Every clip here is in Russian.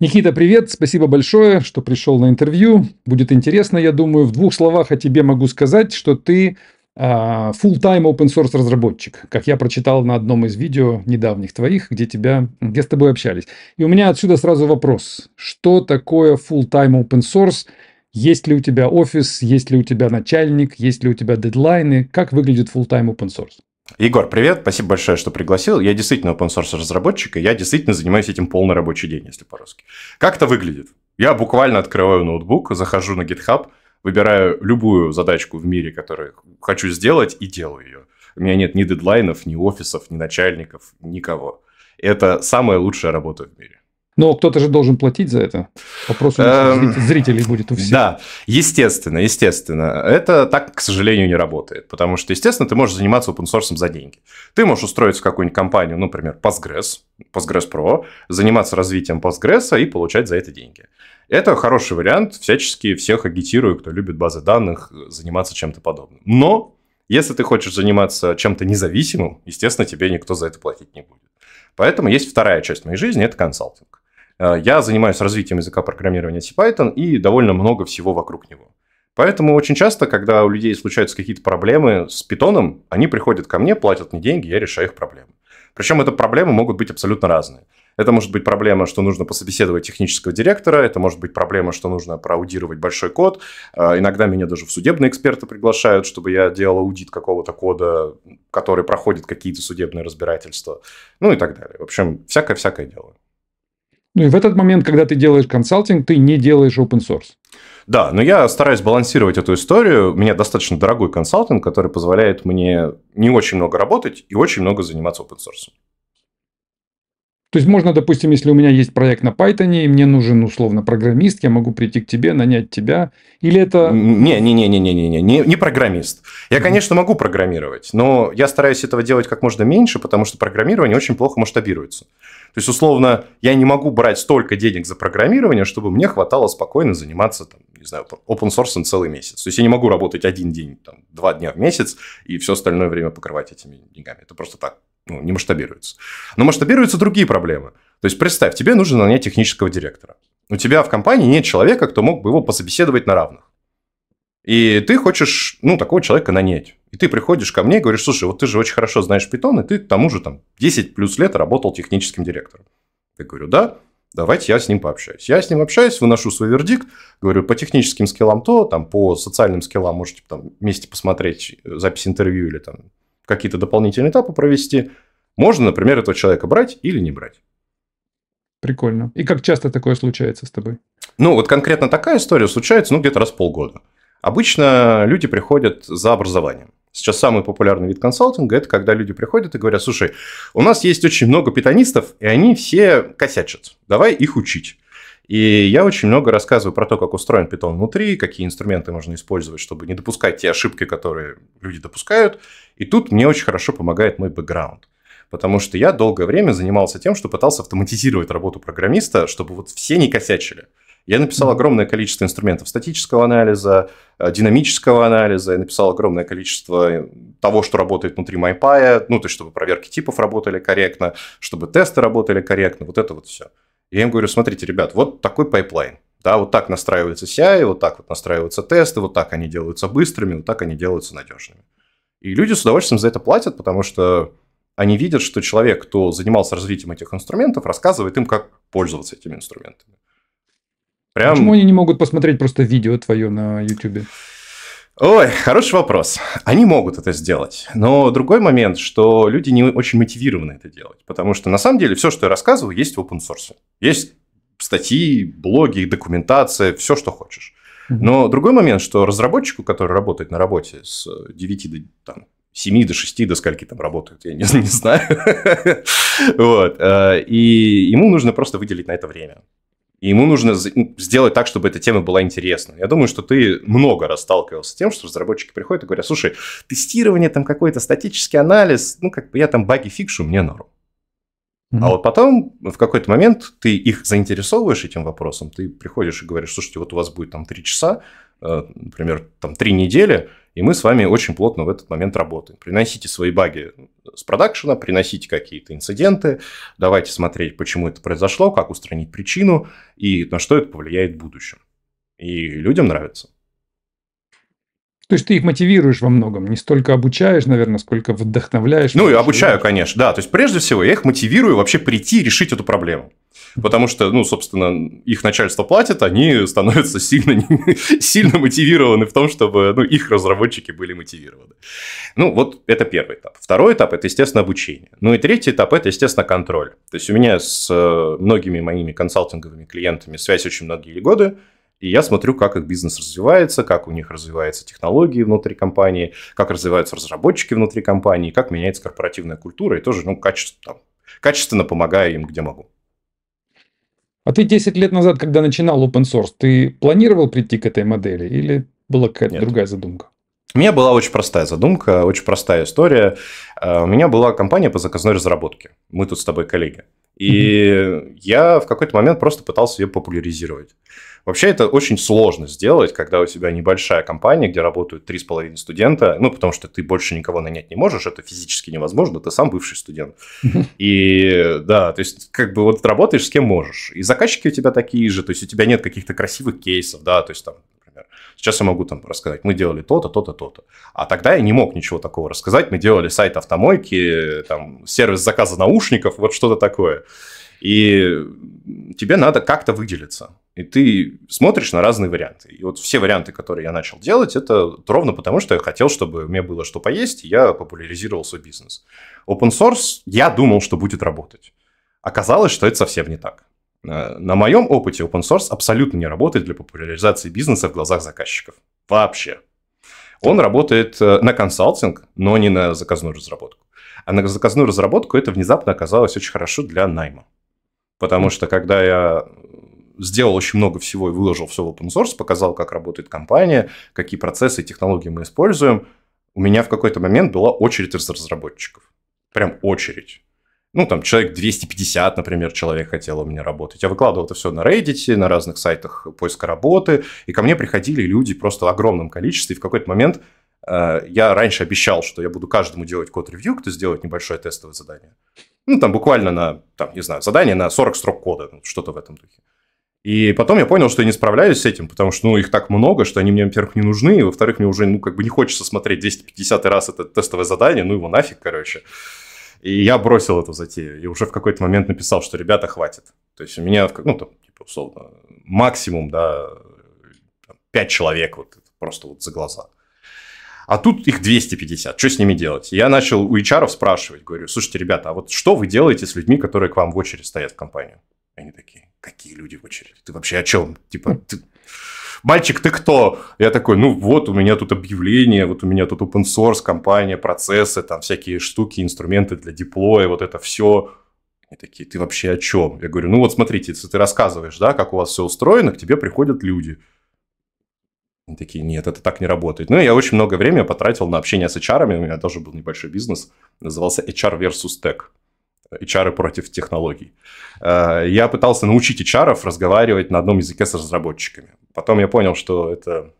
Никита, привет, спасибо большое, что пришел на интервью. Будет интересно, я думаю, в двух словах о тебе могу сказать, что ты а, full-time open source разработчик, как я прочитал на одном из видео недавних твоих, где, тебя, где с тобой общались. И у меня отсюда сразу вопрос, что такое full-time open source, есть ли у тебя офис, есть ли у тебя начальник, есть ли у тебя дедлайны, как выглядит full-time open source? Егор, привет, спасибо большое, что пригласил. Я действительно open source разработчик, и я действительно занимаюсь этим полный рабочий день, если по-русски. Как это выглядит? Я буквально открываю ноутбук, захожу на GitHub, выбираю любую задачку в мире, которую хочу сделать, и делаю ее. У меня нет ни дедлайнов, ни офисов, ни начальников, никого. Это самая лучшая работа в мире. Но кто-то же должен платить за это. Вопрос у эм, зрителей будет у всех. Да, естественно, естественно. Это так, к сожалению, не работает. Потому что, естественно, ты можешь заниматься open source за деньги. Ты можешь устроиться в какую-нибудь компанию, например, Postgres, Postgres Pro, заниматься развитием Postgres и получать за это деньги. Это хороший вариант, всячески всех агитирую, кто любит базы данных, заниматься чем-то подобным. Но если ты хочешь заниматься чем-то независимым, естественно, тебе никто за это платить не будет. Поэтому есть вторая часть моей жизни – это консалтинг. Э, я занимаюсь развитием языка программирования CPython и довольно много всего вокруг него. Поэтому очень часто, когда у людей случаются какие-то проблемы с питоном, они приходят ко мне, платят мне деньги, я решаю их проблемы. Причем это проблемы могут быть абсолютно разные. Это может быть проблема, что нужно пособеседовать технического директора, это может быть проблема, что нужно проаудировать большой код. Э, иногда меня даже в судебные эксперты приглашают, чтобы я делал аудит какого-то кода, который проходит какие-то судебные разбирательства, ну и так далее. В общем, всякое-всякое делаю. Ну и в этот момент, когда ты делаешь консалтинг, ты не делаешь open source. Да, но я стараюсь балансировать эту историю. У меня достаточно дорогой консалтинг, который позволяет мне не очень много работать и очень много заниматься open source. То есть можно, допустим, если у меня есть проект на Python, и мне нужен условно программист, я могу прийти к тебе, нанять тебя. Или это... Не, не, не, не, не, не, не, не программист. Я, конечно, могу программировать, но я стараюсь этого делать как можно меньше, потому что программирование очень плохо масштабируется. То есть, условно, я не могу брать столько денег за программирование, чтобы мне хватало спокойно заниматься, там, не знаю, open source целый месяц. То есть, я не могу работать один день, там, два дня в месяц и все остальное время покрывать этими деньгами. Это просто так ну, не масштабируется. Но масштабируются другие проблемы. То есть представь, тебе нужно нанять технического директора. У тебя в компании нет человека, кто мог бы его пособеседовать на равных. И ты хочешь, ну, такого человека нанять. И ты приходишь ко мне и говоришь, слушай, вот ты же очень хорошо знаешь питон, и ты к тому же там 10 плюс лет работал техническим директором. Я говорю, да, давайте я с ним пообщаюсь. Я с ним общаюсь, выношу свой вердикт, говорю, по техническим скиллам то, там, по социальным скиллам можете там вместе посмотреть запись интервью или там какие-то дополнительные этапы провести, можно, например, этого человека брать или не брать. Прикольно. И как часто такое случается с тобой? Ну, вот конкретно такая история случается, ну, где-то раз в полгода. Обычно люди приходят за образованием. Сейчас самый популярный вид консалтинга – это когда люди приходят и говорят, слушай, у нас есть очень много питанистов, и они все косячат, давай их учить. И я очень много рассказываю про то, как устроен питон внутри, какие инструменты можно использовать, чтобы не допускать те ошибки, которые люди допускают. И тут мне очень хорошо помогает мой бэкграунд. Потому что я долгое время занимался тем, что пытался автоматизировать работу программиста, чтобы вот все не косячили. Я написал огромное количество инструментов статического анализа, э, динамического анализа, я написал огромное количество э, того, что работает внутри MyPy, ну, то есть, чтобы проверки типов работали корректно, чтобы тесты работали корректно, вот это вот все. Я им говорю, смотрите, ребят, вот такой пайплайн. Да, вот так настраивается CI, вот так вот настраиваются тесты, вот так они делаются быстрыми, вот так они делаются надежными. И люди с удовольствием за это платят, потому что они видят, что человек, кто занимался развитием этих инструментов, рассказывает им, как пользоваться этими инструментами. Прям... Почему они не могут посмотреть просто видео твое на YouTube? Ой, хороший вопрос. Они могут это сделать. Но другой момент, что люди не очень мотивированы это делать. Потому что на самом деле все, что я рассказываю, есть в open source. Есть статьи, блоги, документация, все, что хочешь. Но другой момент, что разработчику, который работает на работе с 9 до там, 7 до 6 до скольки там работают, я не, не знаю. вот. Э, и ему нужно просто выделить на это время. И ему нужно сделать так, чтобы эта тема была интересна. Я думаю, что ты много раз сталкивался с тем, что разработчики приходят и говорят, слушай, тестирование, там какой-то статический анализ, ну, как бы я там баги фикшу, мне норм. Mm-hmm. А вот потом в какой-то момент ты их заинтересовываешь этим вопросом, ты приходишь и говоришь, слушайте, вот у вас будет там три часа, э, например, там три недели, и мы с вами очень плотно в этот момент работаем. Приносите свои баги с продакшена, приносите какие-то инциденты, давайте смотреть, почему это произошло, как устранить причину и на что это повлияет в будущем. И людям нравится. То есть ты их мотивируешь во многом, не столько обучаешь, наверное, сколько вдохновляешь. Ну и обучаю, конечно, да. То есть прежде всего я их мотивирую вообще прийти и решить эту проблему. Потому что, ну, собственно, их начальство платит, они становятся сильно, сильно мотивированы в том, чтобы ну, их разработчики были мотивированы. Ну, вот это первый этап. Второй этап – это, естественно, обучение. Ну и третий этап – это, естественно, контроль. То есть у меня с э, многими моими консалтинговыми клиентами связь очень многие годы. И я смотрю, как их бизнес развивается, как у них развиваются технологии внутри компании, как развиваются разработчики внутри компании, как меняется корпоративная культура, и тоже ну, качественно, там, качественно помогаю им, где могу. А ты 10 лет назад, когда начинал open source, ты планировал прийти к этой модели или была какая-то Нет. другая задумка? У меня была очень простая задумка, очень простая история. Э, у меня была компания по заказной разработке. Мы тут с тобой коллеги. И mm-hmm. я в какой-то момент просто пытался ее популяризировать. Вообще это очень сложно сделать, когда у тебя небольшая компания, где работают 3,5 студента, ну, потому что ты больше никого нанять не можешь, это физически невозможно, ты сам бывший студент. И да, то есть как бы вот работаешь с кем можешь. И заказчики у тебя такие же, то есть у тебя нет каких-то красивых кейсов, да, то есть там например. Сейчас я могу там рассказать, мы делали то-то, то-то, то-то. А тогда я не мог ничего такого рассказать. Мы делали сайт автомойки, там, сервис заказа наушников, вот что-то такое. И тебе надо как-то выделиться. И ты смотришь на разные варианты. И вот все варианты, которые я начал делать, это ровно потому, что я хотел, чтобы у меня было что поесть, и я популяризировал свой бизнес. Open source я думал, что будет работать. Оказалось, что это совсем не так. Э, на моем опыте open source абсолютно не работает для популяризации бизнеса в глазах заказчиков. Вообще. Он работает э, на консалтинг, но не на заказную разработку. А на заказную разработку это внезапно оказалось очень хорошо для найма. Потому что когда я сделал очень много всего и выложил все в open source, показал, как работает компания, какие процессы и технологии мы используем. У меня в какой-то момент была очередь из разработчиков. Прям очередь. Ну, там, человек 250, например, человек хотел у меня работать. Я выкладывал это все на Reddit, на разных сайтах поиска работы, и ко мне приходили люди просто в огромном количестве, и в какой-то момент э, я раньше обещал, что я буду каждому делать код-ревью, кто сделает небольшое тестовое задание. Ну, там буквально на, там, не знаю, задание на 40 строк кода, ну, что-то в этом духе. И потом я понял, что я не справляюсь с этим, потому что, ну, их так много, что они мне, во-первых, не нужны, и, во-вторых, мне уже, ну, как бы не хочется смотреть 250 раз это тестовое задание, ну, его нафиг, короче. И я бросил эту затею, и уже в какой-то момент написал, что, ребята, хватит. То есть у меня, ну, там, типа, условно, максимум, да, 5 человек вот просто вот за глаза. А тут их 250, что с ними делать? Я начал у HR спрашивать, говорю, слушайте, ребята, а вот что вы делаете с людьми, которые к вам в очередь стоят в компанию? Они такие, какие люди в очереди? Ты вообще о чем? Типа, ты... мальчик, ты кто? Я такой, ну вот, у меня тут объявление, вот у меня тут open source, компания, процессы, там всякие штуки, инструменты для диплоя, вот это все. Они такие, ты вообще о чем? Я говорю, ну вот смотрите, ты рассказываешь, да, как у вас все устроено, к тебе приходят люди. Они такие, нет, это так не работает. Ну, я очень много времени потратил на общение с HR, у меня тоже был небольшой бизнес, назывался HR versus Tech. HR против технологий. Э, я пытался научить HR разговаривать на одном языке с разработчиками. Потом я понял, что это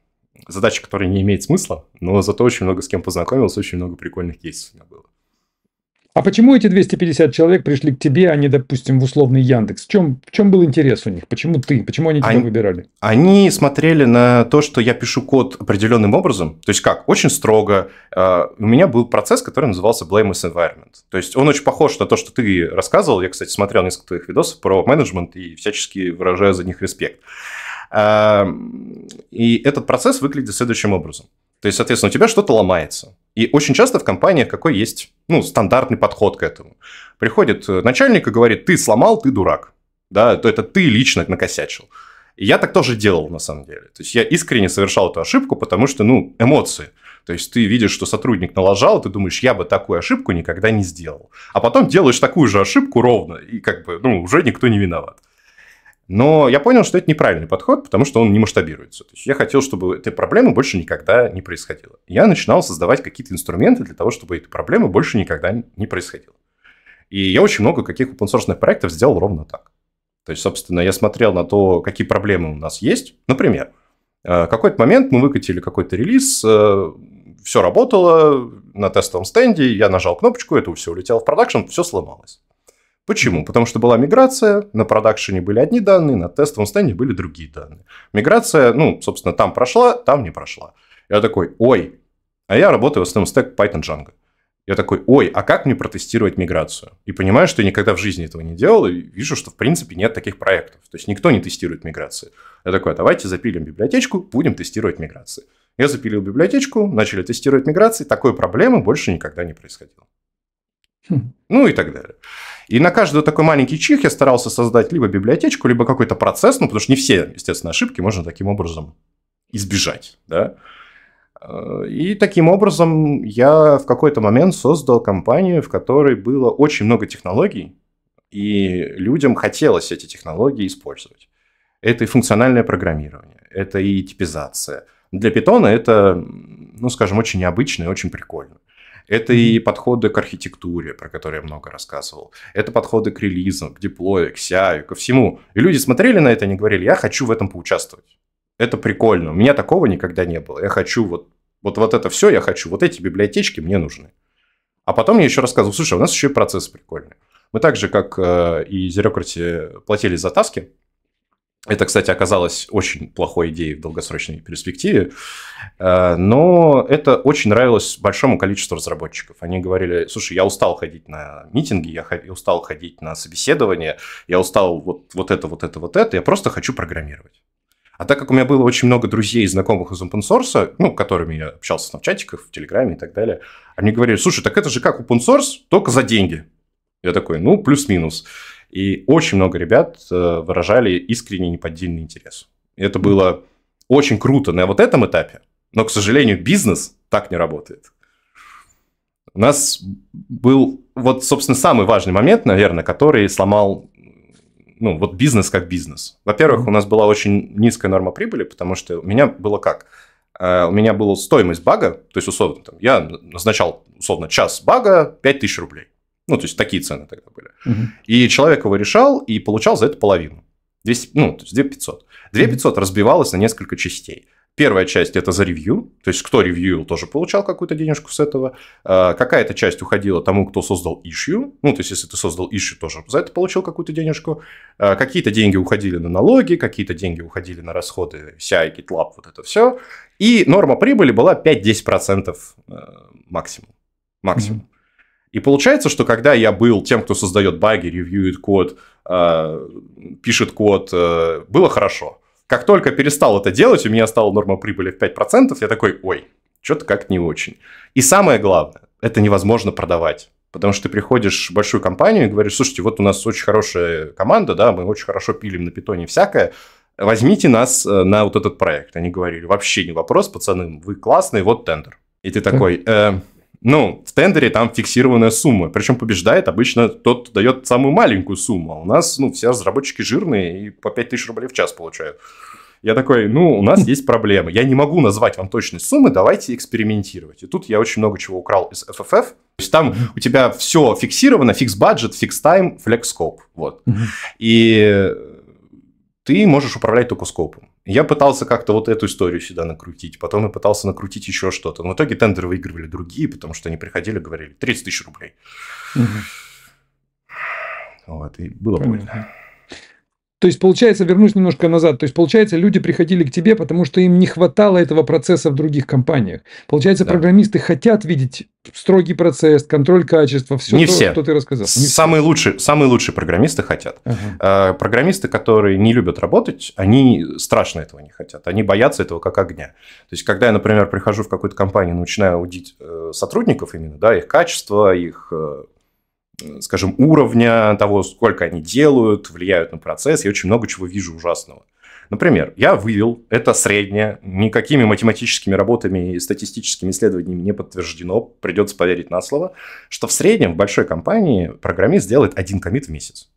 задача, которая не имеет смысла, но зато очень много с кем познакомился, очень много прикольных кейсов у меня было. А почему эти 250 человек пришли к тебе, а не, допустим, в условный Яндекс? В чем, в чем был интерес у них? Почему ты? Почему они тебя они, выбирали? Они смотрели на то, что я пишу код определенным образом. То есть как? Очень строго. А, у меня был процесс, который назывался Blameless Environment. То есть он очень похож на то, что ты рассказывал. Я, кстати, смотрел несколько твоих видосов про менеджмент и всячески выражаю за них респект. А, и этот процесс выглядит следующим образом. То есть, соответственно, у тебя что-то ломается. И очень часто в компаниях какой есть ну, стандартный подход к этому. Приходит э, начальник и говорит, ты сломал, ты дурак. Да, то это ты лично накосячил. И я так тоже делал, на самом деле. То есть, я искренне совершал эту ошибку, потому что, ну, эмоции. То есть, ты видишь, что сотрудник налажал, ты думаешь, я бы такую ошибку никогда не сделал. А потом делаешь такую же ошибку ровно, и как бы, ну, уже никто не виноват. Но я понял, что это неправильный подход, потому что он не масштабируется. То есть я хотел, чтобы эта проблема больше никогда не происходила. Я начинал создавать какие-то инструменты для того, чтобы эта проблема больше никогда не происходила. И я очень много каких open проектов сделал ровно так. То есть, собственно, я смотрел на то, какие проблемы у нас есть. Например, э, какой-то момент мы выкатили какой-то релиз, э, все работало на тестовом стенде, я нажал кнопочку, это все улетело в продакшн, все сломалось. Почему? Потому что была миграция, на продакшене были одни данные, на тестовом стенде были другие данные. Миграция, ну, собственно, там прошла, там не прошла. Я такой, ой, а я работаю в основном стек Python Django. Я такой, ой, а как мне протестировать миграцию? И понимаю, что я никогда в жизни этого не делал, и вижу, что в принципе нет таких проектов. То есть никто не тестирует миграции. Я такой, а давайте запилим библиотечку, будем тестировать миграции. Я запилил библиотечку, начали тестировать миграции, такой проблемы больше никогда не происходило. Хм. Ну и так далее. И на каждый такой маленький чих я старался создать либо библиотечку, либо какой-то процесс, ну, потому что не все, естественно, ошибки можно таким образом избежать, да. Э, и таким образом я в какой-то момент создал компанию, в которой было очень много технологий, и людям хотелось эти технологии использовать. Это и функциональное программирование, это и типизация. Для питона это, ну, скажем, очень необычно и очень прикольно. Это и подходы к архитектуре, про которые я много рассказывал. Это подходы к релизам, к деплою, к сяю, ко всему. И люди смотрели на это и говорили, я хочу в этом поучаствовать. Это прикольно. У меня такого никогда не было. Я хочу вот, вот, вот это все, я хочу. Вот эти библиотечки мне нужны. А потом я еще рассказывал, слушай, у нас еще и процесс прикольный. Мы также как э, и Zerocracy, э, платили за таски, это, кстати, оказалось очень плохой идеей в долгосрочной перспективе, э, но это очень нравилось большому количеству разработчиков. Они говорили, слушай, я устал ходить на митинги, я устал ходить на собеседования, я устал вот, вот это, вот это, вот это, я просто хочу программировать. А так как у меня было очень много друзей и знакомых из open source, ну, которыми я общался в чатиках, в Телеграме и так далее, они говорили, слушай, так это же как open source, только за деньги. Я такой, ну, плюс-минус. И очень много ребят э, выражали искренний неподдельный интерес. И Это было очень круто на вот этом этапе, но, к сожалению, бизнес так не работает. У нас был вот, собственно, самый важный момент, наверное, который сломал ну, вот бизнес как бизнес. Во-первых, у нас была очень низкая норма прибыли, потому что у меня было как? Э, у меня была стоимость бага, то есть, условно, там, я назначал, условно, час бага 5000 рублей. Ну, то есть такие цены тогда были. Угу. И человек его решал и получал за это половину. 200, ну, то есть 2500. 2500 угу. разбивалось на несколько частей. Первая часть это за ревью, то есть кто ревьюил, тоже получал какую-то денежку с этого. А, какая-то часть уходила тому, кто создал ищу, ну то есть если ты создал ищу, тоже за это получил какую-то денежку. А, какие-то деньги уходили на налоги, какие-то деньги уходили на расходы CI, GitLab, вот это все. И норма прибыли была 5-10% э, максимум. Максимум. Mm-hmm. И получается, что когда я был тем, кто создает баги, ревьюет код, э, пишет код, э, было хорошо. Как только перестал это делать, у меня стала норма прибыли в 5%, я такой, ой, что-то как-то не очень. И самое главное, это невозможно продавать. Потому что ты приходишь в большую компанию и говоришь, слушайте, вот у нас очень хорошая команда, да, мы очень хорошо пилим на питоне всякое, возьмите нас э, на вот этот проект. Они говорили, вообще не вопрос, пацаны, вы классные, вот тендер. И ты такой, э, ну, в тендере там фиксированная сумма. Причем побеждает обычно тот, кто дает самую маленькую сумму. А у нас, ну, все разработчики жирные и по 5000 рублей в час получают. Я такой, ну, у нас есть проблемы. Я не могу назвать вам точность суммы, давайте экспериментировать. И тут я очень много чего украл из FFF. То есть там у тебя все фиксировано, фикс бюджет, фикс тайм, флекс скоп. Вот. И ты можешь управлять только скопом. Я пытался как-то вот эту историю сюда накрутить, потом я пытался накрутить еще что-то. Но в итоге тендеры выигрывали другие, потому что они приходили и говорили 30 тысяч рублей. Вот, и было Понятно. больно. То есть, получается, вернусь немножко назад, то есть, получается, люди приходили к тебе, потому что им не хватало этого процесса в других компаниях. Получается, да. программисты хотят видеть строгий процесс, контроль качества, все не то, все. что ты рассказал. Не самые, все. Лучшие, самые лучшие программисты хотят. Ага. А, программисты, которые не любят работать, они страшно этого не хотят. Они боятся этого как огня. То есть, когда я, например, прихожу в какую-то компанию, начинаю аудить э, сотрудников именно, да, их качество, их э, скажем, уровня того, сколько они делают, влияют на процесс. Я очень много чего вижу ужасного. Например, я вывел, это среднее, никакими математическими работами и статистическими исследованиями не подтверждено, придется поверить на слово, что в среднем в большой компании программист делает один комит в месяц.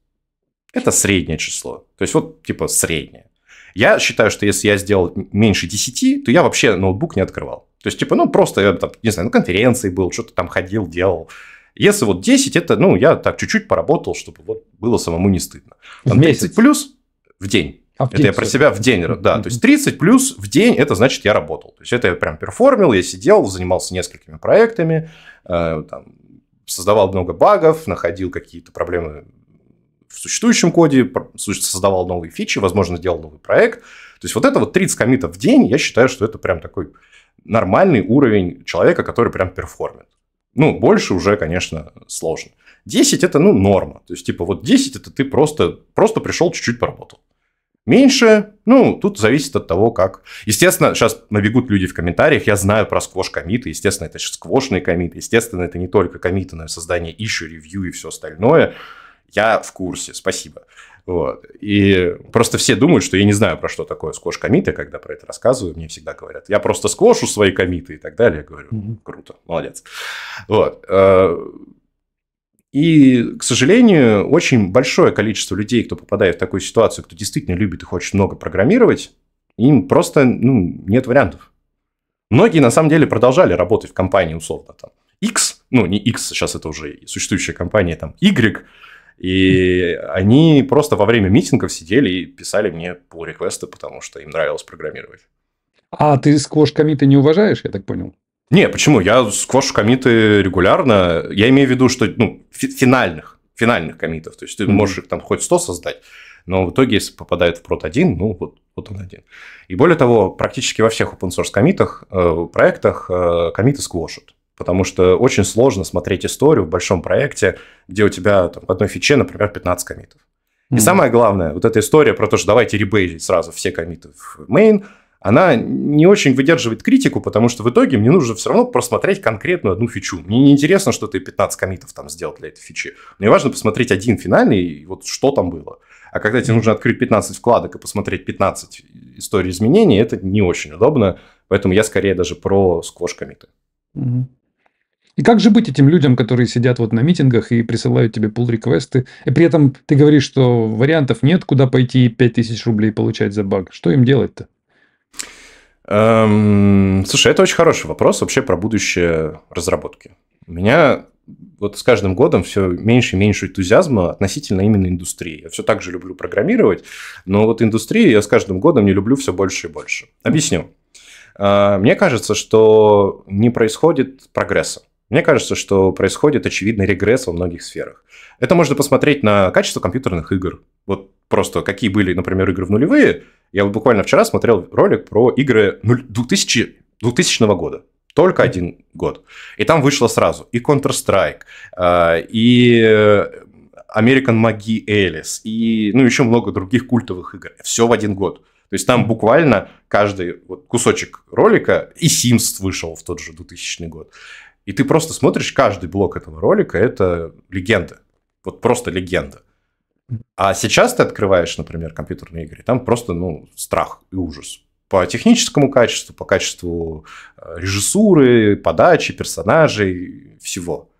Это среднее число. То есть вот типа среднее. Я считаю, что если я сделал меньше 10, то я вообще ноутбук не открывал. То есть, типа, ну, просто я там, не знаю, на конференции был, что-то там ходил, делал. Если вот 10, это, ну, я так чуть-чуть поработал, чтобы вот было самому не стыдно. Там 30 плюс в день. А в это я про себя это. в день, да. То есть 30 плюс в день, это значит, я работал. То есть это я прям перформил, я сидел, занимался несколькими проектами, э, там, создавал много багов, находил какие-то проблемы в существующем коде, создавал новые фичи, возможно, делал новый проект. То есть вот это вот 30 комитов в день, я считаю, что это прям такой нормальный уровень человека, который прям перформит. Ну, больше уже, конечно, сложно. 10 это, ну, норма. То есть, типа, вот 10 это ты просто, просто пришел, чуть-чуть поработал. Меньше, ну, тут зависит от того, как... Естественно, сейчас набегут люди в комментариях, я знаю про сквош-комиты, естественно, это сквошные комиты, естественно, это не только комиты, но и создание ищу, ревью и все остальное. Я в курсе, спасибо. Вот. И просто все думают, что я не знаю, про что такое сквош-комиты, когда про это рассказываю, мне всегда говорят, я просто сквошу свои комиты и так далее. Я говорю, «Ну, круто, молодец. Вот. Э, и, к сожалению, очень большое количество людей, кто попадает в такую ситуацию, кто действительно любит и хочет много программировать, им просто ну, нет вариантов. Многие, на самом деле, продолжали работать в компании условно там X, ну, не X, сейчас это уже существующая компания, там Y, и они просто во время митингов сидели и писали мне pull реквесты потому что им нравилось программировать. А ты сквош-комиты не уважаешь, я так понял? Не, почему? Я сквош-комиты регулярно. Я имею в виду, что ну, финальных, финальных комитов. То есть ты можешь их там хоть 100 создать, но в итоге, если попадает в прот один, ну вот, вот он один. И более того, практически во всех open source комитах, э, проектах э, комиты сквошат. Потому что очень сложно смотреть историю в большом проекте, где у тебя там, в одной фиче, например, 15 комитов. Mm-hmm. И самое главное, вот эта история про то, что давайте ребейзить сразу все комиты в main, она не очень выдерживает критику, потому что в итоге мне нужно все равно просмотреть конкретную одну фичу. Мне не интересно, что ты 15 комитов там сделал для этой фичи. Мне важно посмотреть один финальный, и вот что там было. А когда тебе нужно открыть 15 вкладок и посмотреть 15 историй изменений, это не очень удобно. Поэтому я скорее даже про сквош комиты. Угу. И как же быть этим людям, которые сидят вот на митингах и присылают тебе пул-реквесты, и при этом ты говоришь, что вариантов нет, куда пойти и 5000 рублей получать за баг. Что им делать-то? Эм, слушай, это очень хороший вопрос вообще про будущее разработки. У меня вот с каждым годом все меньше и меньше энтузиазма относительно именно индустрии. Я все так же люблю программировать, но вот индустрии я с каждым годом не люблю все больше и больше. Объясню. Э, мне кажется, что не происходит прогресса. Мне кажется, что происходит очевидный регресс во многих сферах. Это можно посмотреть на качество компьютерных игр. Вот просто какие были, например, игры в нулевые. Я вот буквально вчера смотрел ролик про игры 2000, 2000 года. Только один год. И там вышло сразу и Counter-Strike, а, и э, American Magi Alice, и ну, еще много других культовых игр. Все в один год. То есть там буквально каждый вот кусочек ролика, и Sims вышел в тот же 2000 год. И ты просто смотришь, каждый блок этого ролика – это легенда. Вот просто легенда. А сейчас ты открываешь, например, компьютерные игры, там просто ну, страх и ужас. По техническому качеству, по качеству э, режиссуры, подачи, персонажей, всего.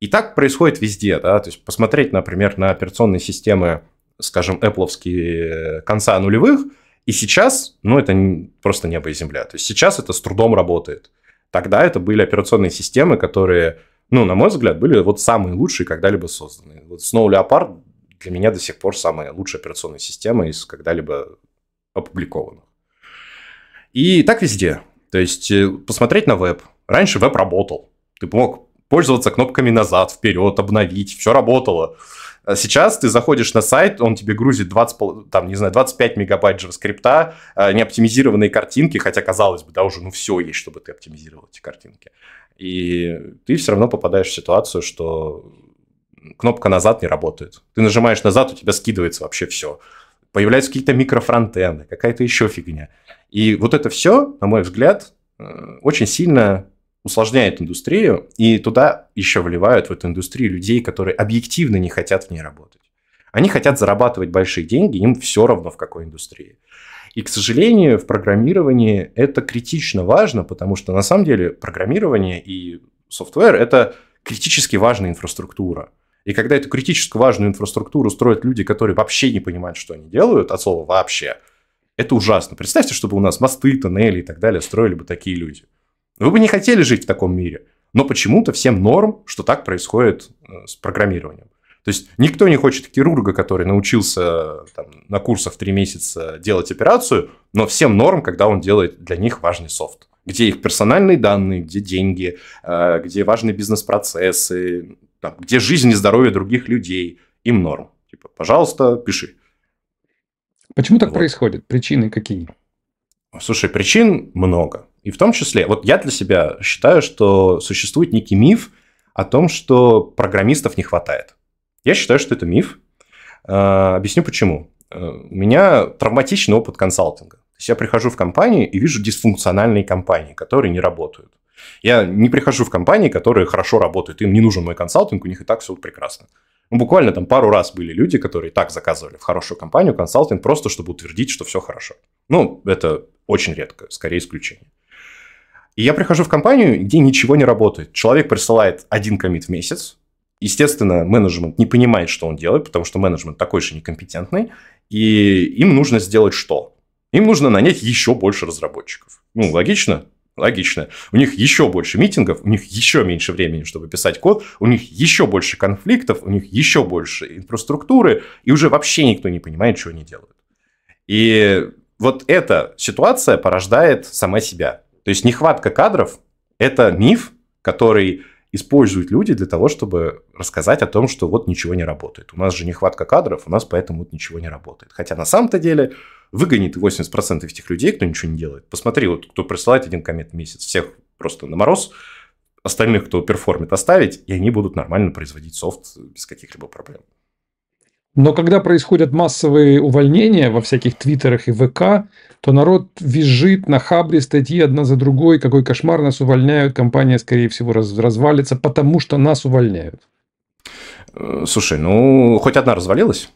И так происходит везде. Да? То есть посмотреть, например, на операционные системы, скажем, Apple э, конца нулевых, и сейчас, ну, это просто небо и земля. То есть сейчас это с трудом работает. Тогда это были операционные системы, которые, ну, на мой взгляд, были вот самые лучшие когда-либо созданные. Вот Snow Leopard для меня до сих пор самая лучшая операционная система из когда-либо опубликованных. И так везде. То есть э, посмотреть на веб. Раньше веб работал. Ты мог пользоваться кнопками назад, вперед, обновить. Все работало. Э, сейчас ты заходишь на сайт, он тебе грузит 20, там, не знаю, 25 мегабайт же JavaScript, э, неоптимизированные картинки, хотя, казалось бы, да, уже ну все есть, чтобы ты оптимизировал эти картинки. И ты все равно попадаешь в ситуацию, что кнопка назад не работает. Ты нажимаешь назад, у тебя скидывается вообще все. Появляются какие-то микрофронтенды, какая-то еще фигня. И вот это все, на мой взгляд, э, очень сильно усложняет индустрию, и туда еще вливают в эту индустрию людей, которые объективно не хотят в ней работать. Они хотят зарабатывать большие деньги, им все равно в какой индустрии. И, к сожалению, в программировании это критично важно, потому что на самом деле программирование и софтвер – это критически важная инфраструктура. И когда эту критически важную инфраструктуру строят люди, которые вообще не понимают, что они делают, от слова «вообще», это ужасно. Представьте, чтобы у нас мосты, тоннели и так далее строили бы такие люди. Вы бы не хотели жить в таком мире, но почему-то всем норм, что так происходит э, с программированием. То есть никто не хочет хирурга, который научился там, на курсах в 3 месяца делать операцию, но всем норм, когда он делает для них важный софт. Где их персональные данные, где деньги, э, где важные бизнес-процессы, там, где жизнь и здоровье других людей. Им норм. Типа, пожалуйста, пиши. Почему так вот. происходит? Причины какие? Слушай, причин много. И в том числе, вот я для себя считаю, что существует некий миф о том, что программистов не хватает. Я считаю, что это миф. А, объясню почему. Э, у меня травматичный опыт консалтинга. То есть я прихожу в компании и вижу дисфункциональные компании, которые не работают. Я не прихожу в компании, которые хорошо работают, им не нужен мой консалтинг, у них и так все прекрасно. Ну, буквально там пару раз были люди, которые так заказывали в хорошую компанию консалтинг, просто чтобы утвердить, что все хорошо. Ну, это очень редко, скорее исключение. И я прихожу в компанию, где ничего не работает. Человек присылает один комит в месяц. Естественно, менеджмент не понимает, что он делает, потому что менеджмент такой же некомпетентный. И им нужно сделать что? Им нужно нанять еще больше разработчиков. Ну, логично? Логично. У них еще больше митингов, у них еще меньше времени, чтобы писать код, у них еще больше конфликтов, у них еще больше инфраструктуры, и уже вообще никто не понимает, что они делают. И вот эта ситуация порождает сама себя. То есть нехватка кадров – это миф, который используют люди для того, чтобы рассказать о том, что вот ничего не работает. У нас же нехватка кадров, у нас поэтому вот ничего не работает. Хотя на самом-то деле выгонит 80% этих людей, кто ничего не делает. Посмотри, вот кто присылает один коммент в месяц, всех просто на мороз, остальных, кто перформит, оставить, и они будут нормально производить софт без каких-либо проблем. Но когда происходят массовые увольнения во всяких твиттерах и ВК, то народ визжит на хабре статьи одна за другой, какой кошмар, нас увольняют, компания, скорее всего, развалится, потому что нас увольняют. Э, слушай, ну, хоть одна развалилась?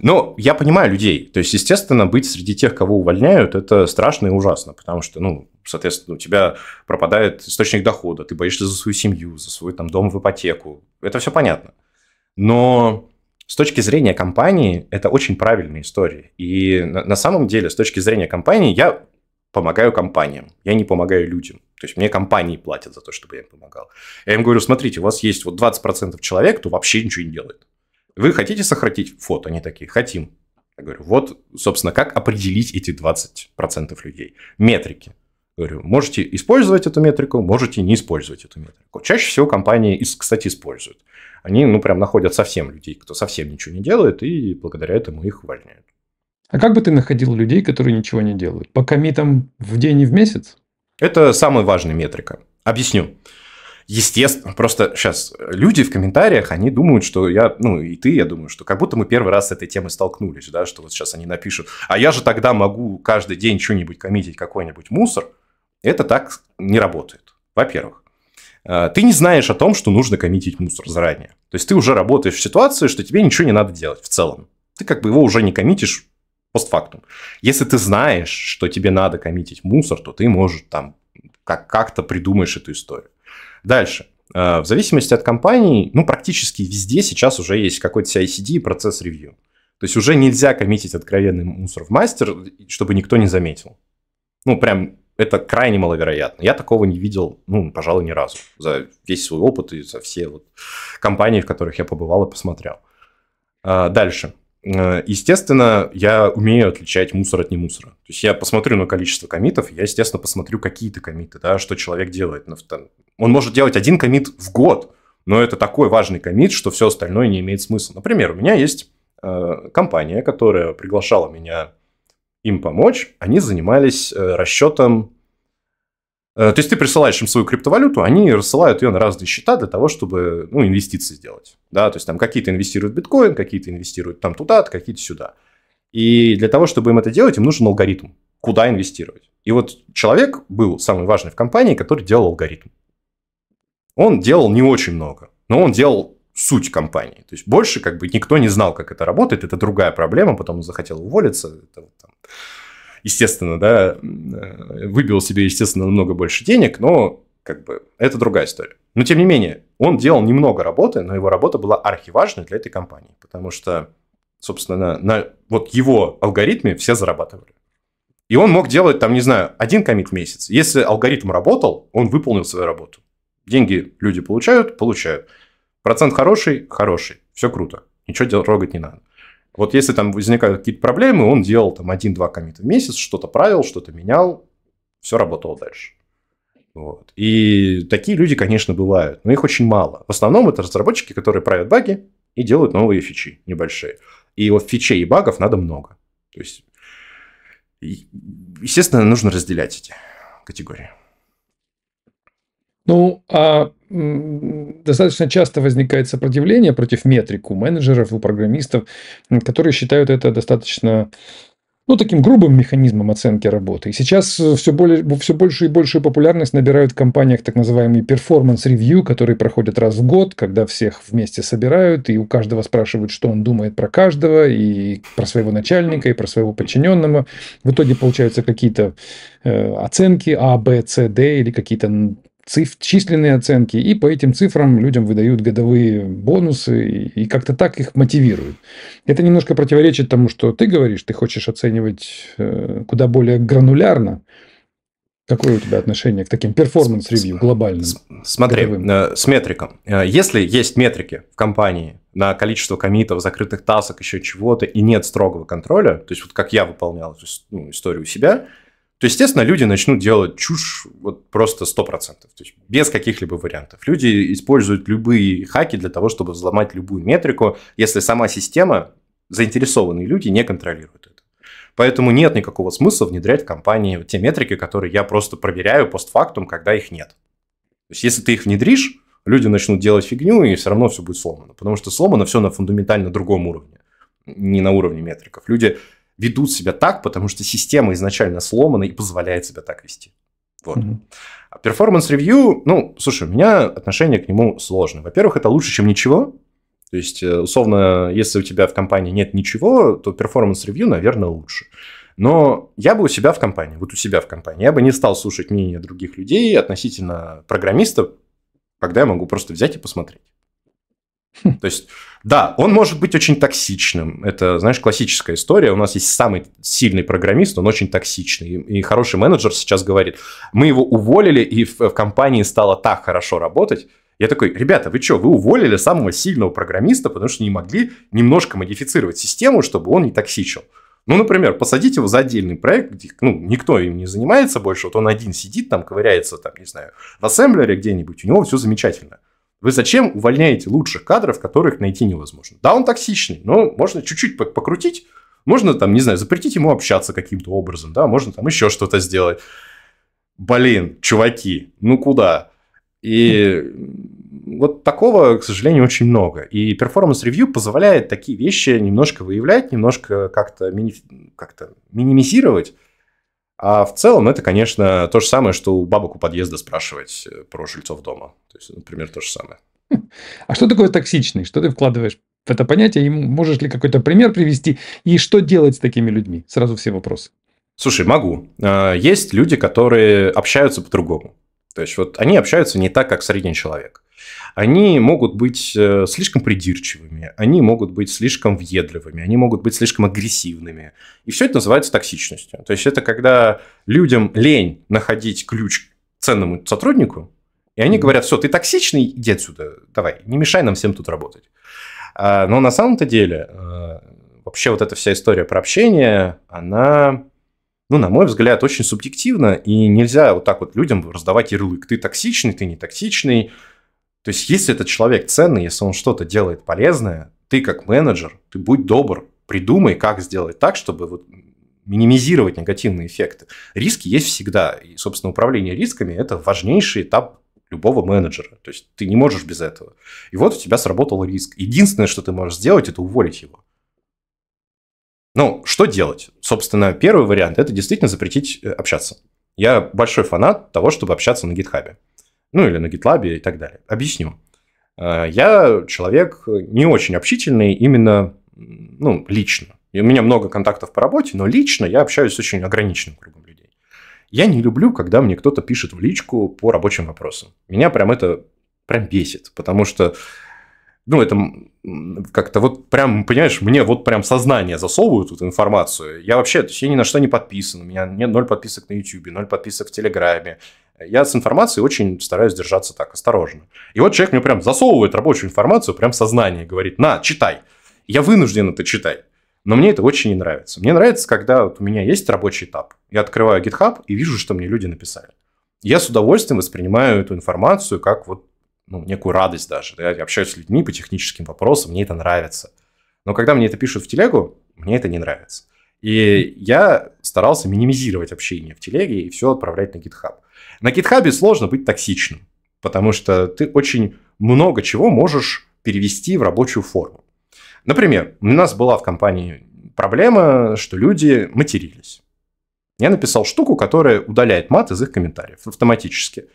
Но я понимаю людей. То есть, естественно, быть среди тех, кого увольняют, это страшно и ужасно, потому что, ну, соответственно, у тебя пропадает источник дохода, ты боишься за свою семью, за свой там дом в ипотеку. Это все понятно. Но с точки зрения компании это очень правильная история. И на, на самом деле, с точки зрения компании, я помогаю компаниям, я не помогаю людям. То есть мне компании платят за то, чтобы я им помогал. Я им говорю, смотрите, у вас есть вот 20% человек, кто вообще ничего не делает. Вы хотите сократить фото? Они такие, хотим. Я говорю, вот, собственно, как определить эти 20% людей? Метрики. Говорю, можете использовать эту метрику, можете не использовать эту метрику. Чаще всего компании, кстати, используют. Они, ну, прям находят совсем людей, кто совсем ничего не делает, и благодаря этому их увольняют. А как бы ты находил людей, которые ничего не делают? По комитам в день и в месяц? Это самая важная метрика. Объясню. Естественно, просто сейчас люди в комментариях, они думают, что я, ну и ты, я думаю, что как будто мы первый раз с этой темой столкнулись, да, что вот сейчас они напишут, а я же тогда могу каждый день что-нибудь коммитить, какой-нибудь мусор, это так не работает. Во-первых, э, ты не знаешь о том, что нужно коммитить мусор заранее. То есть ты уже работаешь в ситуации, что тебе ничего не надо делать в целом. Ты как бы его уже не коммитишь постфактум. Если ты знаешь, что тебе надо коммитить мусор, то ты может там как- как-то придумаешь эту историю. Дальше. Э, в зависимости от компании, ну, практически везде сейчас уже есть какой-то CICD и процесс ревью. То есть уже нельзя коммитить откровенный мусор в мастер, чтобы никто не заметил. Ну, прям это крайне маловероятно. Я такого не видел, ну, пожалуй, ни разу. За весь свой опыт и за все вот компании, в которых я побывал и посмотрел. А, дальше. Э, естественно, я умею отличать мусор от не мусора. То есть я посмотрю на количество комитов, я, естественно, посмотрю какие-то комиты, да, что человек делает. Ну, он может делать один комит в год, но это такой важный комит, что все остальное не имеет смысла. Например, у меня есть э, компания, которая приглашала меня им помочь, они занимались э, расчетом э, то есть ты присылаешь им свою криптовалюту, они рассылают ее на разные счета для того, чтобы ну, инвестиции сделать. Да? То есть там какие-то инвестируют в биткоин, какие-то инвестируют там туда, какие-то сюда. И для того, чтобы им это делать, им нужен алгоритм, куда инвестировать. И вот человек был самый важный в компании, который делал алгоритм. Он делал не очень много, но он делал суть компании. То есть больше как бы никто не знал, как это работает, это другая проблема, потом он захотел уволиться, это вот там, естественно, да, э, выбил себе, естественно, намного больше денег, но как бы это другая история. Но тем не менее, он делал немного работы, но его работа была архиважной для этой компании, потому что, собственно, на, на вот его алгоритме все зарабатывали. И он мог делать, там, не знаю, один комит в месяц. Если алгоритм работал, он выполнил свою работу. Деньги люди получают, получают. Процент хороший, хороший, все круто, ничего трогать не надо. Вот если там возникают какие-то проблемы, он делал там один-два комита в месяц, что-то правил, что-то менял, все работало дальше. Вот. И такие люди, конечно, бывают, но их очень мало. В основном это разработчики, которые правят баги и делают новые фичи небольшие. И вот фичей и багов надо много. То есть, естественно, нужно разделять эти категории. Ну, а достаточно часто возникает сопротивление против метрику менеджеров, у программистов, которые считают это достаточно ну, таким грубым механизмом оценки работы. И сейчас э, все, более, все больше и большую популярность набирают в компаниях так называемые перформанс-ревью, которые проходят раз в год, когда всех вместе собирают, и у каждого спрашивают, что он думает про каждого, и про своего начальника, и про своего подчиненного. В итоге получаются какие-то э, оценки А, Б, С, Д или какие-то циф- численные оценки, и по этим цифрам людям выдают годовые бонусы и, и как-то так их мотивируют. Это немножко противоречит тому, что ты говоришь, ты хочешь оценивать э, куда более гранулярно. Какое у тебя отношение к таким перформанс-ревью глобальным? Смотри, годовым? Э, с метриком. Э, если есть метрики в компании на количество комитов, закрытых тасок, еще чего-то, и нет строгого контроля, то есть вот как я выполнял ну, историю у себя – то, естественно, люди начнут делать чушь вот просто 100%, то есть без каких-либо вариантов. Люди используют любые хаки для того, чтобы взломать любую метрику, если сама система, заинтересованные люди не контролируют это. Поэтому нет никакого смысла внедрять в компании те метрики, которые я просто проверяю постфактум, когда их нет. То есть если ты их внедришь, люди начнут делать фигню, и все равно все будет сломано. Потому что сломано все на фундаментально другом уровне, не на уровне метриков. Люди ведут себя так, потому что система изначально сломана и позволяет себя так вести. Вот. Mm-hmm. А перформанс-ревью, ну, слушай, у меня отношение к нему сложное. Во-первых, это лучше, чем ничего. То есть, э, условно, если у тебя в компании нет ничего, то перформанс-ревью, наверное, лучше. Но я бы у себя в компании, вот у себя в компании, я бы не стал слушать мнение других людей относительно программиста, когда я могу просто взять и посмотреть. То есть, да, он может быть очень токсичным. Это, знаешь, классическая история. У нас есть самый сильный программист, он очень токсичный. И хороший менеджер сейчас говорит, мы его уволили, и в, компании стало так хорошо работать. Я такой, ребята, вы что, вы уволили самого сильного программиста, потому что не могли немножко модифицировать систему, чтобы он не токсичил. Ну, например, посадить его за отдельный проект, где ну, никто им не занимается больше, вот он один сидит там, ковыряется, там, не знаю, в ассемблере где-нибудь, у него все замечательно. Вы зачем увольняете лучших кадров, которых найти невозможно? Да, он токсичный, но можно чуть-чуть покрутить, можно там, не знаю, запретить ему общаться каким-то образом, да, можно там еще что-то сделать. Блин, чуваки, ну куда? И вот такого, к сожалению, очень много. И перформанс-ревью позволяет такие вещи немножко выявлять, немножко как-то мини... как минимизировать, а в целом это, конечно, то же самое, что у бабок у подъезда спрашивать э, про жильцов дома. То есть, например, то же самое. А что такое токсичный? Что ты вкладываешь в это понятие? И можешь ли какой-то пример привести? И что делать с такими людьми? Сразу все вопросы. Слушай, могу. А, есть люди, которые общаются по-другому. То есть, вот они общаются не так, как средний человек. Они могут быть э, слишком придирчивыми, они могут быть слишком въедливыми, они могут быть слишком агрессивными. И все это называется токсичностью. То есть это когда людям лень находить ключ к ценному сотруднику, и они говорят, все, ты токсичный, иди отсюда, давай, не мешай нам всем тут работать. А, но на самом-то деле э, вообще вот эта вся история про общение, она, ну, на мой взгляд, очень субъективна, и нельзя вот так вот людям раздавать ярлык. Ты токсичный, ты не токсичный, то есть, если этот человек ценный, если он что-то делает полезное, ты как менеджер, ты будь добр, придумай, как сделать так, чтобы вот минимизировать негативные эффекты. Риски есть всегда, и, собственно, управление рисками – это важнейший этап любого менеджера. То есть ты не можешь без этого. И вот у тебя сработал риск. Единственное, что ты можешь сделать, это уволить его. Ну, что делать? Собственно, первый вариант – это действительно запретить э, общаться. Я большой фанат того, чтобы общаться на гитхабе ну или на GitLab и так далее. Объясню. Э, я человек э, не очень общительный именно ну, лично. И у меня много контактов по работе, но лично я общаюсь с очень ограниченным кругом людей. Я не люблю, когда мне кто-то пишет в личку по рабочим вопросам. Меня прям это прям бесит, потому что ну, это как-то вот прям, понимаешь, мне вот прям сознание засовывают эту информацию. Я вообще, то есть я ни на что не подписан, у меня нет ноль подписок на YouTube, ноль подписок в Телеграме, я с информацией очень стараюсь держаться так, осторожно. И вот человек мне прям засовывает рабочую информацию, прям сознание, говорит, на, читай. Я вынужден это читать. Но мне это очень не нравится. Мне нравится, когда вот у меня есть рабочий этап. Я открываю GitHub и вижу, что мне люди написали. Я с удовольствием воспринимаю эту информацию как вот ну, некую радость даже. Я общаюсь с людьми по техническим вопросам, мне это нравится. Но когда мне это пишут в телегу, мне это не нравится. И я старался минимизировать общение в телеге и все отправлять на GitHub. На GitHub сложно быть токсичным, потому что ты очень много чего можешь перевести в рабочую форму. Например, у нас была в компании проблема, что люди матерились. Я написал штуку, которая удаляет мат из их комментариев автоматически.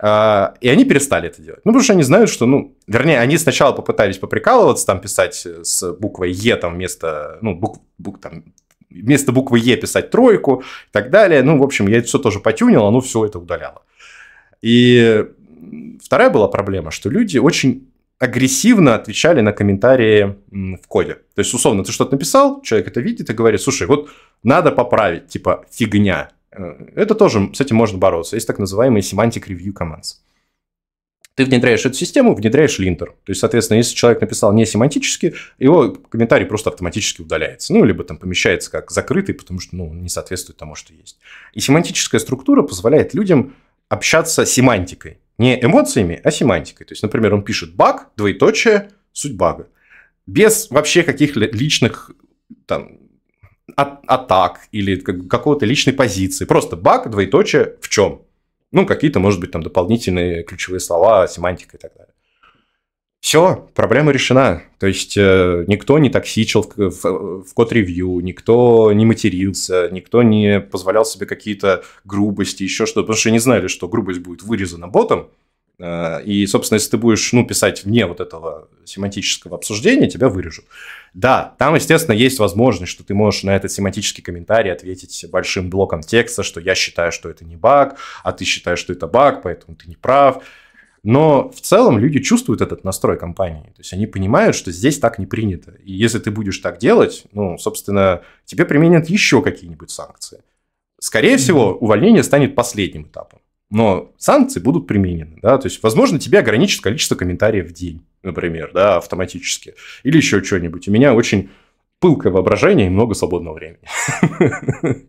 А, и они перестали это делать. Ну, потому что они знают, что, ну, вернее, они сначала попытались поприкалываться, там писать с буквой Е там вместо, ну, бук, бук, там, вместо буквы Е писать тройку и так далее. Ну, в общем, я это все тоже потюнил, оно все это удаляло. И вторая была проблема, что люди очень агрессивно отвечали на комментарии в коде. То есть, условно, ты что-то написал, человек это видит и говорит, слушай, вот надо поправить, типа, фигня. Э, это тоже, с этим можно бороться. Есть так называемые semantic review commands. Ты внедряешь эту систему, внедряешь линтер. То есть, соответственно, если человек написал не семантически, его комментарий просто автоматически удаляется. Ну, либо там помещается как закрытый, потому что ну, не соответствует тому, что есть. И семантическая структура позволяет людям общаться семантикой. Не эмоциями, а семантикой. То есть, например, он пишет баг, двоеточие, суть бага. Без вообще каких-либо личных там, а-, атак или какого-то личной позиции. Просто баг, двоеточие, в чем? Ну, какие-то, может быть, там дополнительные ключевые слова, семантика и так далее. Все, проблема решена. То есть э, никто не токсичил в, в, в код-ревью, никто не матерился, никто не позволял себе какие-то грубости, еще что-то, потому что не знали, что грубость будет вырезана ботом, Э, и, собственно, если ты будешь ну, писать вне вот этого семантического обсуждения, тебя вырежут. Да, там, естественно, есть возможность, что ты можешь на этот семантический комментарий ответить большим блоком текста, что я считаю, что это не баг, а ты считаешь, что это баг, поэтому ты не прав. Но в целом люди чувствуют этот настрой компании. То есть они понимают, что здесь так не принято. И если ты будешь так делать, ну, собственно, тебе применят еще какие-нибудь санкции. Скорее всего, увольнение станет последним этапом но санкции будут применены. Да? То есть, возможно, тебе ограничат количество комментариев в день, например, да, автоматически. Или еще что-нибудь. У меня очень пылкое воображение и много свободного времени.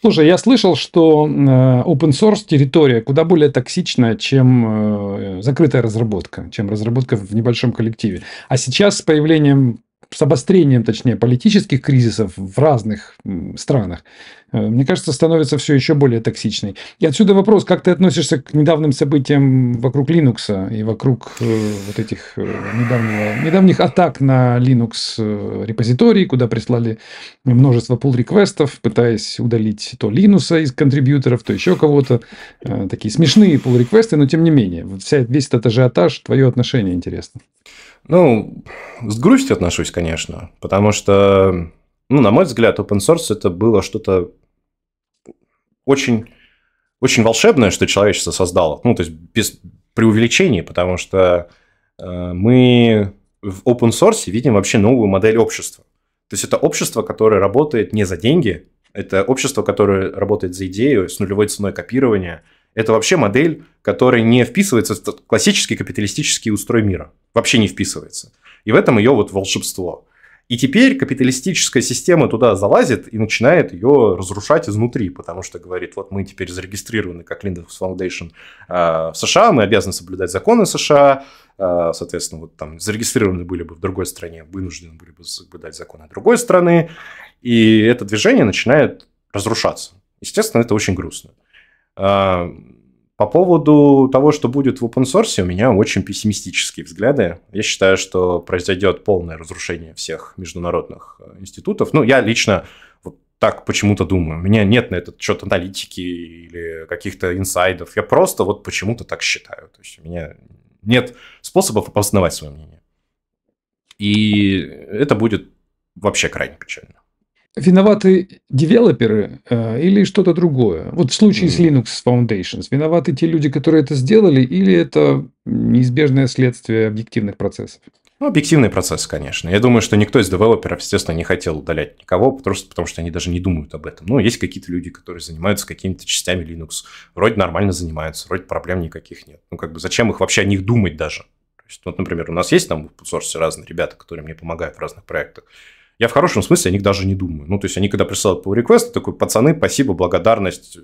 Слушай, я слышал, что э, open source территория куда более токсична, чем э, закрытая разработка, чем разработка в небольшом коллективе. А сейчас с появлением с обострением, точнее, политических кризисов в разных странах, э, мне кажется, становится все еще более токсичной. И отсюда вопрос, как ты относишься к недавним событиям вокруг Linux и вокруг э, вот этих э, недавнего, недавних атак на Linux репозитории, куда прислали множество pull реквестов пытаясь удалить то Linux из контрибьюторов, то еще кого-то. Такие смешные pull реквесты но тем не менее. вся, весь этот ажиотаж, твое отношение интересно. Ну, с грустью отношусь, конечно, потому что, ну, на мой взгляд, open source это было что-то очень, очень волшебное, что человечество создало. Ну, то есть без преувеличения, потому что э, мы в open source видим вообще новую модель общества. То есть это общество, которое работает не за деньги, это общество, которое работает за идею с нулевой ценой копирования – это вообще модель, которая не вписывается в классический капиталистический устрой мира. Вообще не вписывается. И в этом ее вот волшебство. И теперь капиталистическая система туда залазит и начинает ее разрушать изнутри, потому что говорит, вот мы теперь зарегистрированы как Linux Foundation э, в США, мы обязаны соблюдать законы США, э, соответственно, вот там зарегистрированы были бы в другой стране, вынуждены были бы соблюдать законы другой страны, и это движение начинает разрушаться. Естественно, это очень грустно. А, по поводу того, что будет в open source, у меня очень пессимистические взгляды. Я считаю, что произойдет полное разрушение всех международных э, институтов. Ну, я лично вот так почему-то думаю. У меня нет на этот счет аналитики или каких-то инсайдов. Я просто вот почему-то так считаю. То есть у меня нет способов обосновать свое мнение. И это будет вообще крайне печально виноваты девелоперы э, или что-то другое? Вот в случае с Linux Foundations, виноваты те люди, которые это сделали, или это неизбежное следствие объективных процессов? Ну, объективный процесс, конечно. Я думаю, что никто из девелоперов, естественно, не хотел удалять никого, потому что, потому что они даже не думают об этом. Ну, есть какие-то люди, которые занимаются какими-то частями Linux. Вроде нормально занимаются, вроде проблем никаких нет. Ну, как бы зачем их вообще о них думать даже? То есть, вот, например, у нас есть там в разные ребята, которые мне помогают в разных проектах. Я в хорошем смысле о них даже не думаю. Ну, то есть они когда присылают по request, такой, пацаны, спасибо, благодарность,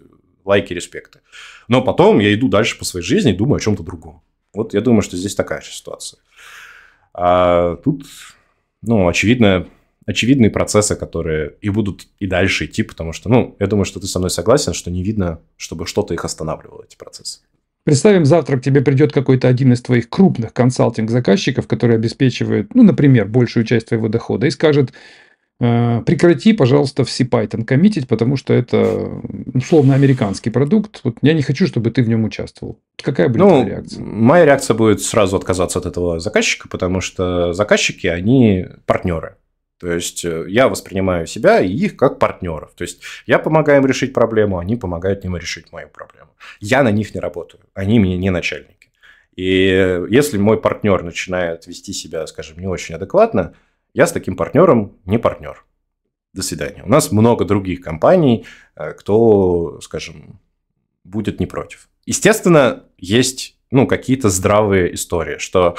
лайки, респекты. Но потом я иду дальше по своей жизни и думаю о чем-то другом. Вот я думаю, что здесь такая же ситуация. А тут, ну, очевидно, очевидные процессы, которые и будут и дальше идти, потому что, ну, я думаю, что ты со мной согласен, что не видно, чтобы что-то их останавливало, эти процессы. Представим, завтра к тебе придет какой-то один из твоих крупных консалтинг-заказчиков, который обеспечивает, ну, например, большую часть твоего дохода, и скажет, «Э, прекрати, пожалуйста, в Python коммитить, потому что это условно американский продукт. Вот я не хочу, чтобы ты в нем участвовал. Какая будет ну, реакция? Моя реакция будет сразу отказаться от этого заказчика, потому что заказчики, они партнеры. То есть э, я воспринимаю себя и их как партнеров. То есть я помогаю им решить проблему, они помогают им решить мою проблему. Я на них не работаю, они мне не начальники. И э, если мой партнер начинает вести себя, скажем, не очень адекватно, я с таким партнером не партнер. До свидания. У нас много других компаний, э, кто, скажем, будет не против. Естественно, есть ну, какие-то здравые истории, что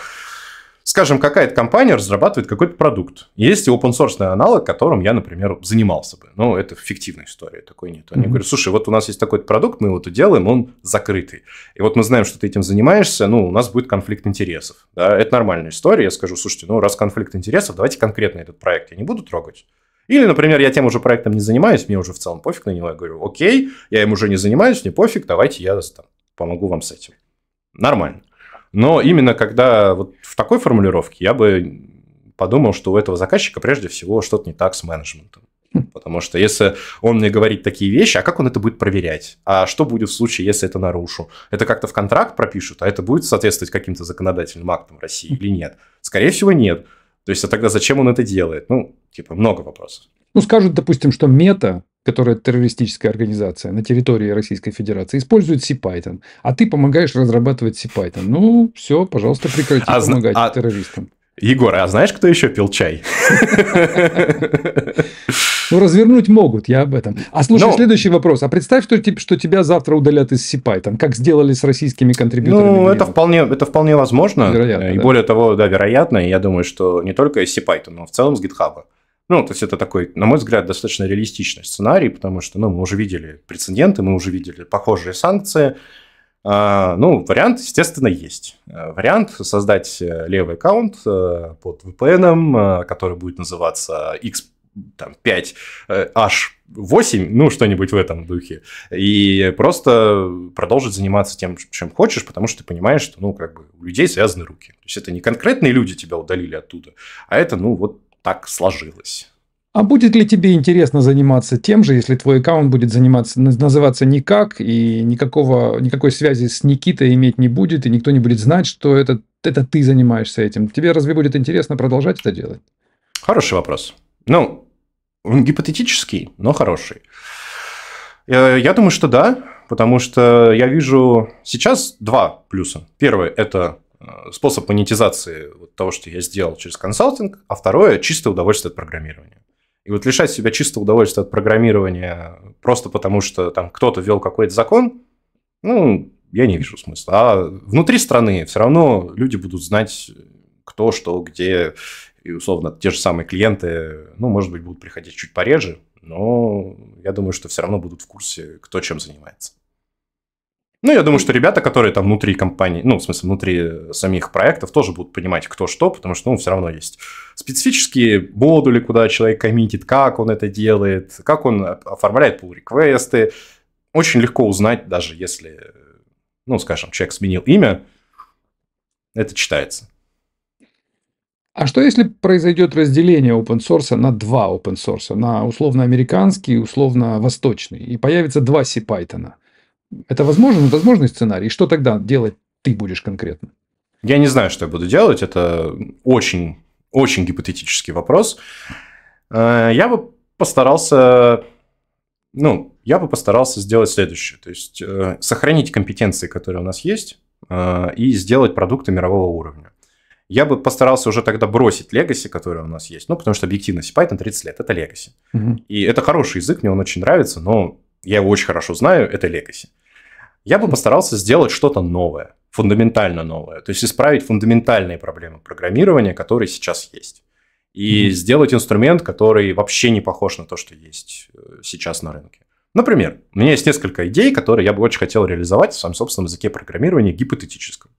Скажем, какая-то компания разрабатывает какой-то продукт. Есть и open source аналог, которым я, например, занимался бы. Ну, это фиктивная история, такой нет. Они mm-hmm. говорят, слушай, вот у нас есть такой-то продукт, мы его тут делаем, он закрытый. И вот мы знаем, что ты этим занимаешься, ну, у нас будет конфликт интересов. Да, это нормальная история. Я скажу, слушайте, ну, раз конфликт интересов, давайте конкретно этот проект я не буду трогать. Или, например, я тем уже проектом не занимаюсь, мне уже в целом пофиг на него. Я говорю, окей, я им уже не занимаюсь, мне пофиг, давайте я там, помогу вам с этим. Нормально. Но именно когда вот в такой формулировке я бы подумал, что у этого заказчика прежде всего что-то не так с менеджментом. Хм. Потому что если он мне говорит такие вещи, а как он это будет проверять? А что будет в случае, если это нарушу? Это как-то в контракт пропишут, а это будет соответствовать каким-то законодательным актам России или нет? Скорее всего, нет. То есть, а тогда зачем он это делает? Ну, типа, много вопросов. Ну, скажут, допустим, что мета которая террористическая организация на территории Российской Федерации, использует CPython, а ты помогаешь разрабатывать CPython. Ну, все, пожалуйста, прекрати а, помогать а... террористам. Егор, а знаешь, кто еще пил чай? Ну, развернуть могут, я об этом. А слушай, Но... Ну, следующий вопрос. А представь, что, что тебя завтра удалят из CPython, как сделали с российскими контрибьюторами. Ну, это вполне, это вполне возможно. Вероятно, и да. более того, да, вероятно. И я думаю, что не только из CPython, но в целом с GitHub. Ну, то есть это такой, на мой взгляд, достаточно реалистичный сценарий, потому что ну, мы уже видели прецеденты, мы уже видели похожие санкции. А, ну, вариант, естественно, есть. Э, вариант создать э, левый аккаунт э, под VPN, который будет называться X там, 5, H, 8, ну, что-нибудь в этом духе. И просто продолжить заниматься тем, чем хочешь, потому что ты понимаешь, что, ну, как бы у людей связаны руки. То есть это не конкретные люди тебя удалили оттуда, а это, ну, вот так сложилось. А будет ли тебе интересно заниматься тем же, если твой аккаунт будет заниматься, называться никак, и никакого, никакой связи с Никитой иметь не будет, и никто не будет знать, что это, это ты занимаешься этим? Тебе разве будет интересно продолжать это делать? Хороший вопрос. Ну, он гипотетический, но хороший. Э, я думаю, что да, потому что я вижу сейчас два плюса. Первое это Э, способ монетизации вот того, что я сделал через консалтинг, а второе – чистое удовольствие от программирования. И вот лишать себя чистого удовольствия от программирования просто потому, что там кто-то ввел какой-то закон, ну, я не вижу смысла. А внутри страны все равно люди будут знать, кто, что, где, и условно те же самые клиенты, ну, может быть, будут приходить чуть пореже, но я думаю, что все равно будут в курсе, кто чем занимается. Ну, я думаю, что ребята, которые там внутри компании, ну, в смысле, внутри э, самих проектов, тоже будут понимать, кто что, потому что, ну, все равно есть специфические модули, куда человек коммитит, как он это делает, как он оформляет pull-реквесты. Очень легко узнать, даже если, э, ну, скажем, человек сменил имя, это читается. А что если произойдет разделение open source на два open source, на условно американский и условно восточный, и появится два C Python? Это возможен, возможный сценарий. И что тогда делать ты будешь конкретно? Я не знаю, что я буду делать. Это очень, очень гипотетический вопрос. Э, я бы постарался, ну, я бы постарался сделать следующее. То есть э, сохранить компетенции, которые у нас есть, э, и сделать продукты мирового уровня я бы постарался уже тогда бросить легаси, которые у нас есть. Ну, потому что объективно Python 30 лет – это легаси. Угу. И это хороший язык, мне он очень нравится, но я его очень хорошо знаю, это легаси я бы постарался сделать что-то новое, фундаментально новое. То есть исправить фундаментальные проблемы программирования, которые сейчас есть. И mm-hmm. сделать инструмент, который вообще не похож на то, что есть э, сейчас на рынке. Например, у меня есть несколько идей, которые я бы очень хотел реализовать в своем собственном языке программирования гипотетическом.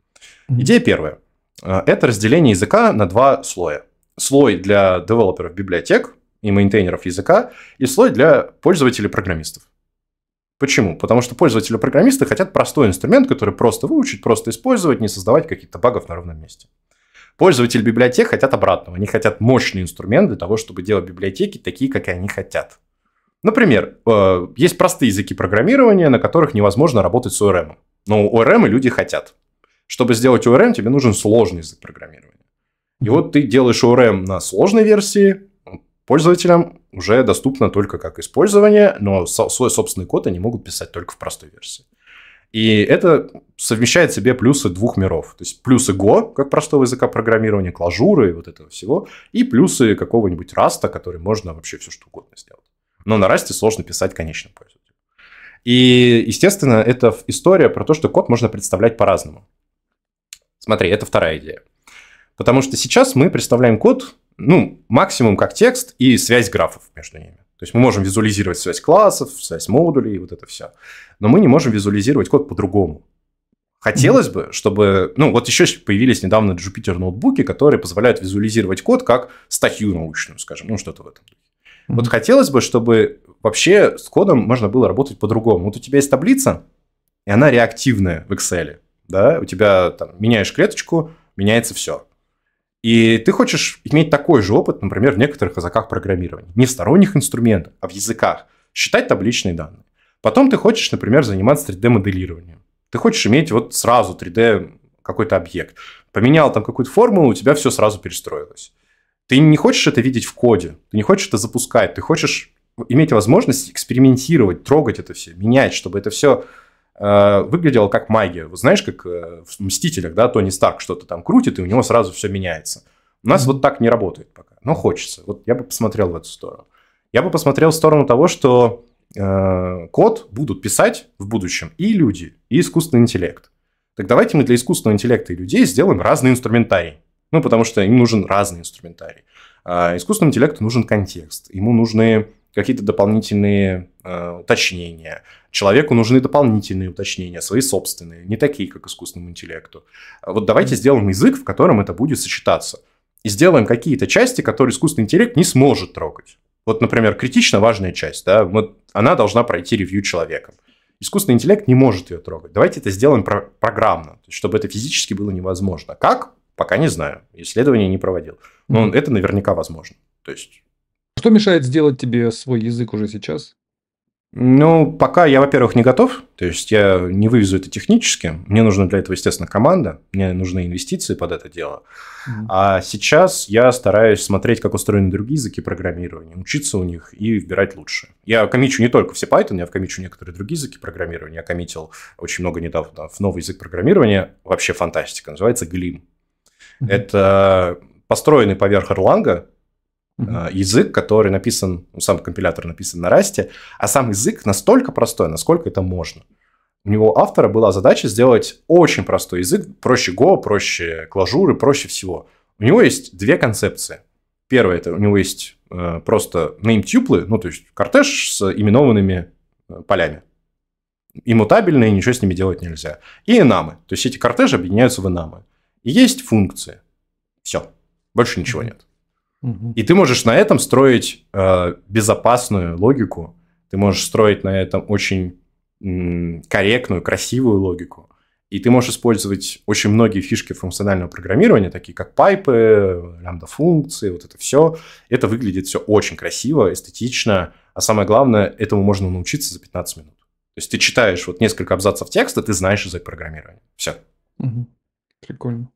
Mm-hmm. Идея первая. Э, это разделение языка на два слоя. Слой для девелоперов библиотек и мейнтейнеров языка, и слой для пользователей программистов. Почему? Потому что пользователи-программисты хотят простой инструмент, который просто выучить, просто использовать, не создавать каких-то багов на ровном месте. Пользователи библиотек хотят обратного. Они хотят мощный инструмент для того, чтобы делать библиотеки такие, какие они хотят. Например, э, есть простые языки программирования, на которых невозможно работать с ORM. Эм. Но ORM эм люди хотят. Чтобы сделать ORM, эм, тебе нужен сложный язык программирования. И вот ты делаешь ORM на сложной версии, пользователям уже доступно только как использование, но свой собственный код они могут писать только в простой версии. И это совмещает в себе плюсы двух миров. То есть плюсы Go, как простого языка программирования, клажуры и вот этого всего, и плюсы какого-нибудь раста, который можно вообще все что угодно сделать. Но на расте сложно писать конечным пользователю. И, естественно, это история про то, что код можно представлять по-разному. Смотри, это вторая идея. Потому что сейчас мы представляем код ну, максимум как текст и связь графов между ними. То есть мы можем визуализировать связь классов, связь модулей и вот это все. Но мы не можем визуализировать код по-другому. Хотелось mm-hmm. бы, чтобы... Ну, вот еще появились недавно Jupyter ноутбуки, которые позволяют визуализировать код как статью научную, скажем, ну, что-то в этом Mm-hmm. Вот хотелось бы, чтобы вообще с кодом можно было работать по-другому. Вот у тебя есть таблица, и она реактивная в Excel, да? У тебя там меняешь клеточку, меняется все. И ты хочешь иметь такой же опыт, например, в некоторых языках программирования. Не в сторонних инструментах, а в языках. Считать табличные данные. Потом ты хочешь, например, заниматься 3D-моделированием. Ты хочешь иметь вот сразу 3D какой-то объект. Поменял там какую-то формулу, у тебя все сразу перестроилось. Ты не хочешь это видеть в коде, ты не хочешь это запускать, ты хочешь иметь возможность экспериментировать, трогать это все, менять, чтобы это все Э, выглядело как магия. Вот знаешь, как э, в «Мстителях», да, Тони Старк что-то там крутит, и у него сразу все меняется. У нас вот так не работает пока, но хочется. Вот я бы посмотрел в эту сторону. Я бы посмотрел в сторону того, что э, код будут писать в будущем и люди, и искусственный интеллект. Так давайте мы для искусственного интеллекта и людей сделаем разный инструментарий. Ну, потому что им нужен разный инструментарий. А искусственному интеллекту нужен контекст, ему нужны какие-то дополнительные э, уточнения. Человеку нужны дополнительные уточнения, свои собственные, не такие, как искусственному интеллекту. Вот давайте сделаем язык, в котором это будет сочетаться. И сделаем какие-то части, которые искусственный интеллект не сможет трогать. Вот, например, критично важная часть, да, вот она должна пройти ревью человеком. Искусственный интеллект не может ее трогать. Давайте это сделаем про- программно, чтобы это физически было невозможно. Как? Пока не знаю. Исследования не проводил. Но mm-hmm. это наверняка возможно. То есть что мешает сделать тебе свой язык уже сейчас? Ну, пока я, во-первых, не готов, то есть я не вывезу это технически. Мне нужна для этого, естественно, команда, мне нужны инвестиции под это дело. Mm-hmm. А сейчас я стараюсь смотреть, как устроены другие языки программирования, учиться у них и выбирать лучше. Я комичу не только все Python, я комичу некоторые другие языки программирования. Я коммитил очень много недавно в новый язык программирования, вообще фантастика, называется Glim. Mm-hmm. Это построенный поверх Erlang Uh-huh. язык, который написан, ну, сам компилятор написан на расте, а сам язык настолько простой, насколько это можно. У него автора была задача сделать очень простой язык, проще Go, проще клажуры, проще всего. У него есть две концепции. Первое, это у него есть э, просто nametuple, ну, то есть кортеж с именованными э, полями. Иммутабельные, ничего с ними делать нельзя. И энамы, то есть эти кортежи объединяются в энамы. И есть функции. Все, больше ничего нет. И ты можешь на этом строить э, безопасную логику, ты можешь строить на этом очень корректную, красивую логику. И ты можешь использовать очень многие фишки функционального программирования, такие как пайпы, лямбда-функции, вот это все. Это выглядит все очень красиво, эстетично. А самое главное, этому можно научиться за 15 минут. То есть ты читаешь вот несколько абзацев текста, ты знаешь язык программирования. Все. Угу. Прикольно.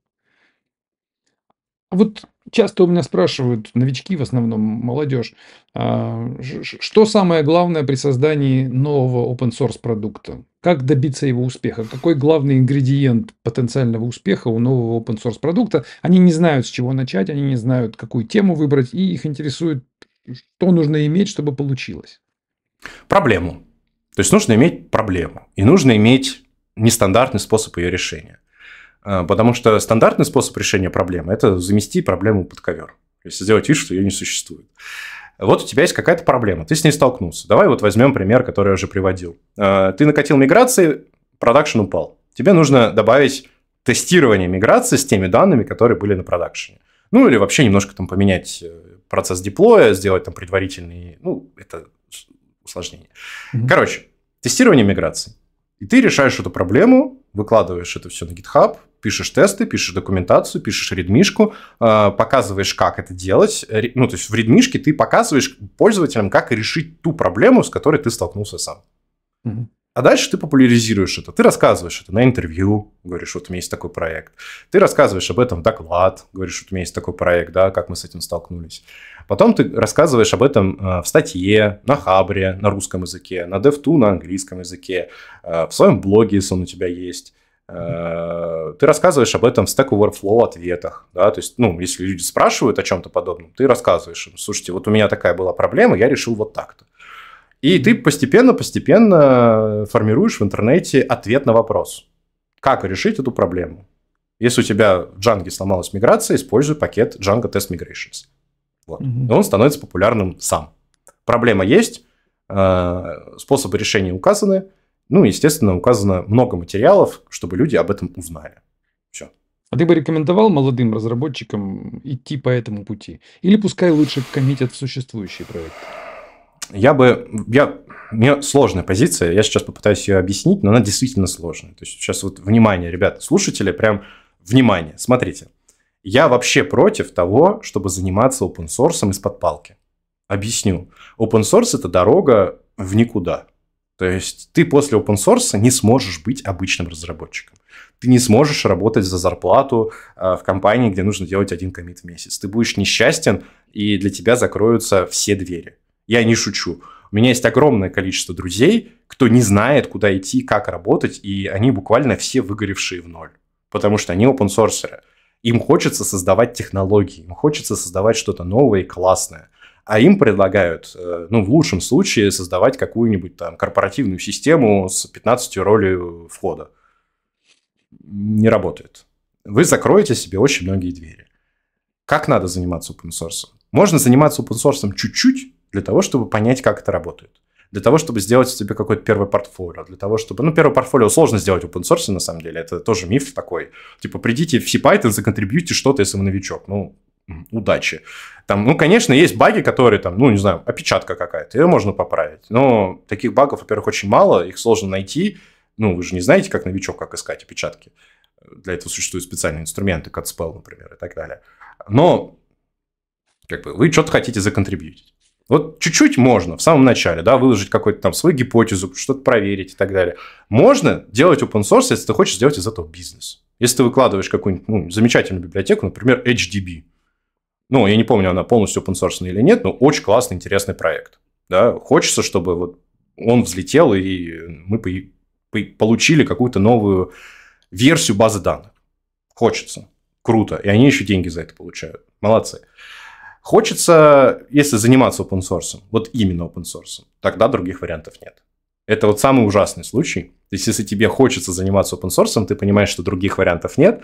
А вот Часто у меня спрашивают, новички в основном, молодежь, а, что самое главное при создании нового open source продукта? Как добиться его успеха? Какой главный ингредиент потенциального успеха у нового open source продукта? Они не знают, с чего начать, они не знают, какую тему выбрать, и их интересует, что нужно иметь, чтобы получилось. Проблему. То есть нужно иметь проблему, и нужно иметь нестандартный способ ее решения. А, потому что стандартный способ решения проблемы – это замести проблему под ковер. То есть сделать вид, что ее не существует. Вот у тебя есть какая-то проблема, ты с ней столкнулся. Давай вот возьмем пример, который я уже приводил. А, ты накатил миграции, продакшн упал. Тебе нужно добавить тестирование миграции с теми данными, которые были на продакшене. Ну, или вообще немножко там поменять э, процесс диплоя, сделать там предварительный... Ну, это усложнение. Mm-hmm. Короче, тестирование миграции. И ты решаешь эту проблему, выкладываешь это все на GitHub, пишешь тесты, пишешь документацию, пишешь редмишку, э, показываешь, как это делать. Ну, то есть в редмишке ты показываешь пользователям, как решить ту проблему, с которой ты столкнулся сам. А дальше ты популяризируешь это, ты рассказываешь это на интервью, говоришь, вот у меня есть такой проект. Ты рассказываешь об этом в доклад, говоришь, вот у меня есть такой проект, да, как мы с этим столкнулись. Потом ты рассказываешь об этом э, в статье, на хабре, на русском языке, на dev на английском языке, э, в своем блоге, если он у тебя есть. Э, ты рассказываешь об этом в Stack Overflow ответах, да, то есть, ну, если люди спрашивают о чем-то подобном, ты рассказываешь им, слушайте, вот у меня такая была проблема, я решил вот так-то. И ты постепенно-постепенно э, формируешь в интернете ответ на вопрос, как решить эту проблему. Если у тебя в Django сломалась миграция, используй пакет Django Test Migrations. Вот. Mm-hmm. И он становится популярным сам. Проблема есть, э, способы решения указаны, ну, естественно, указано много материалов, чтобы люди об этом узнали. Все. А ты бы рекомендовал молодым разработчикам идти по этому пути? Или пускай лучше коммитят существующие проекты? Я бы... Я, у меня сложная позиция, я сейчас попытаюсь ее объяснить, но она действительно сложная. То есть сейчас вот внимание, ребята, слушатели, прям внимание, смотрите. Я вообще против того, чтобы заниматься open source из-под палки. Объясню. Open source – это дорога в никуда. То есть ты после open source не сможешь быть обычным разработчиком. Ты не сможешь работать за зарплату э, в компании, где нужно делать один комит в месяц. Ты будешь несчастен, и для тебя закроются все двери. Я не шучу. У меня есть огромное количество друзей, кто не знает, куда идти, как работать, и они буквально все выгоревшие в ноль, потому что они open sourcerы. Им хочется создавать технологии, им хочется создавать что-то новое и классное а им предлагают, э, ну, в лучшем случае, создавать какую-нибудь там корпоративную систему с 15 ролью входа. Не работает. Вы закроете себе очень многие двери. Как надо заниматься open source? Можно заниматься open source чуть-чуть для того, чтобы понять, как это работает для того, чтобы сделать себе какое-то первое портфолио, для того, чтобы... Ну, первое портфолио сложно сделать open source, на самом деле, это тоже миф такой. Типа, придите в CPython, законтрибьюйте что-то, если вы новичок. Ну, удачи. Там, ну, конечно, есть баги, которые там, ну, не знаю, опечатка какая-то, ее можно поправить. Но таких багов, во-первых, очень мало, их сложно найти. Ну, вы же не знаете, как новичок, как искать опечатки. Для этого существуют специальные инструменты, как спел, например, и так далее. Но, как бы, вы что-то хотите законтрибьютить. Вот чуть-чуть можно в самом начале, да, выложить какую-то там свою гипотезу, что-то проверить и так далее. Можно делать open source, если ты хочешь сделать из этого бизнес. Если ты выкладываешь какую-нибудь ну, замечательную библиотеку, например, HDB – ну, я не помню, она полностью open source или нет, но очень классный, интересный проект. Да? Хочется, чтобы вот он взлетел, и мы получили какую-то новую версию базы данных. Хочется. Круто. И они еще деньги за это получают. Молодцы. Хочется, если заниматься open source, вот именно open source, тогда других вариантов нет. Это вот самый ужасный случай. То есть, если тебе хочется заниматься open source, ты понимаешь, что других вариантов нет,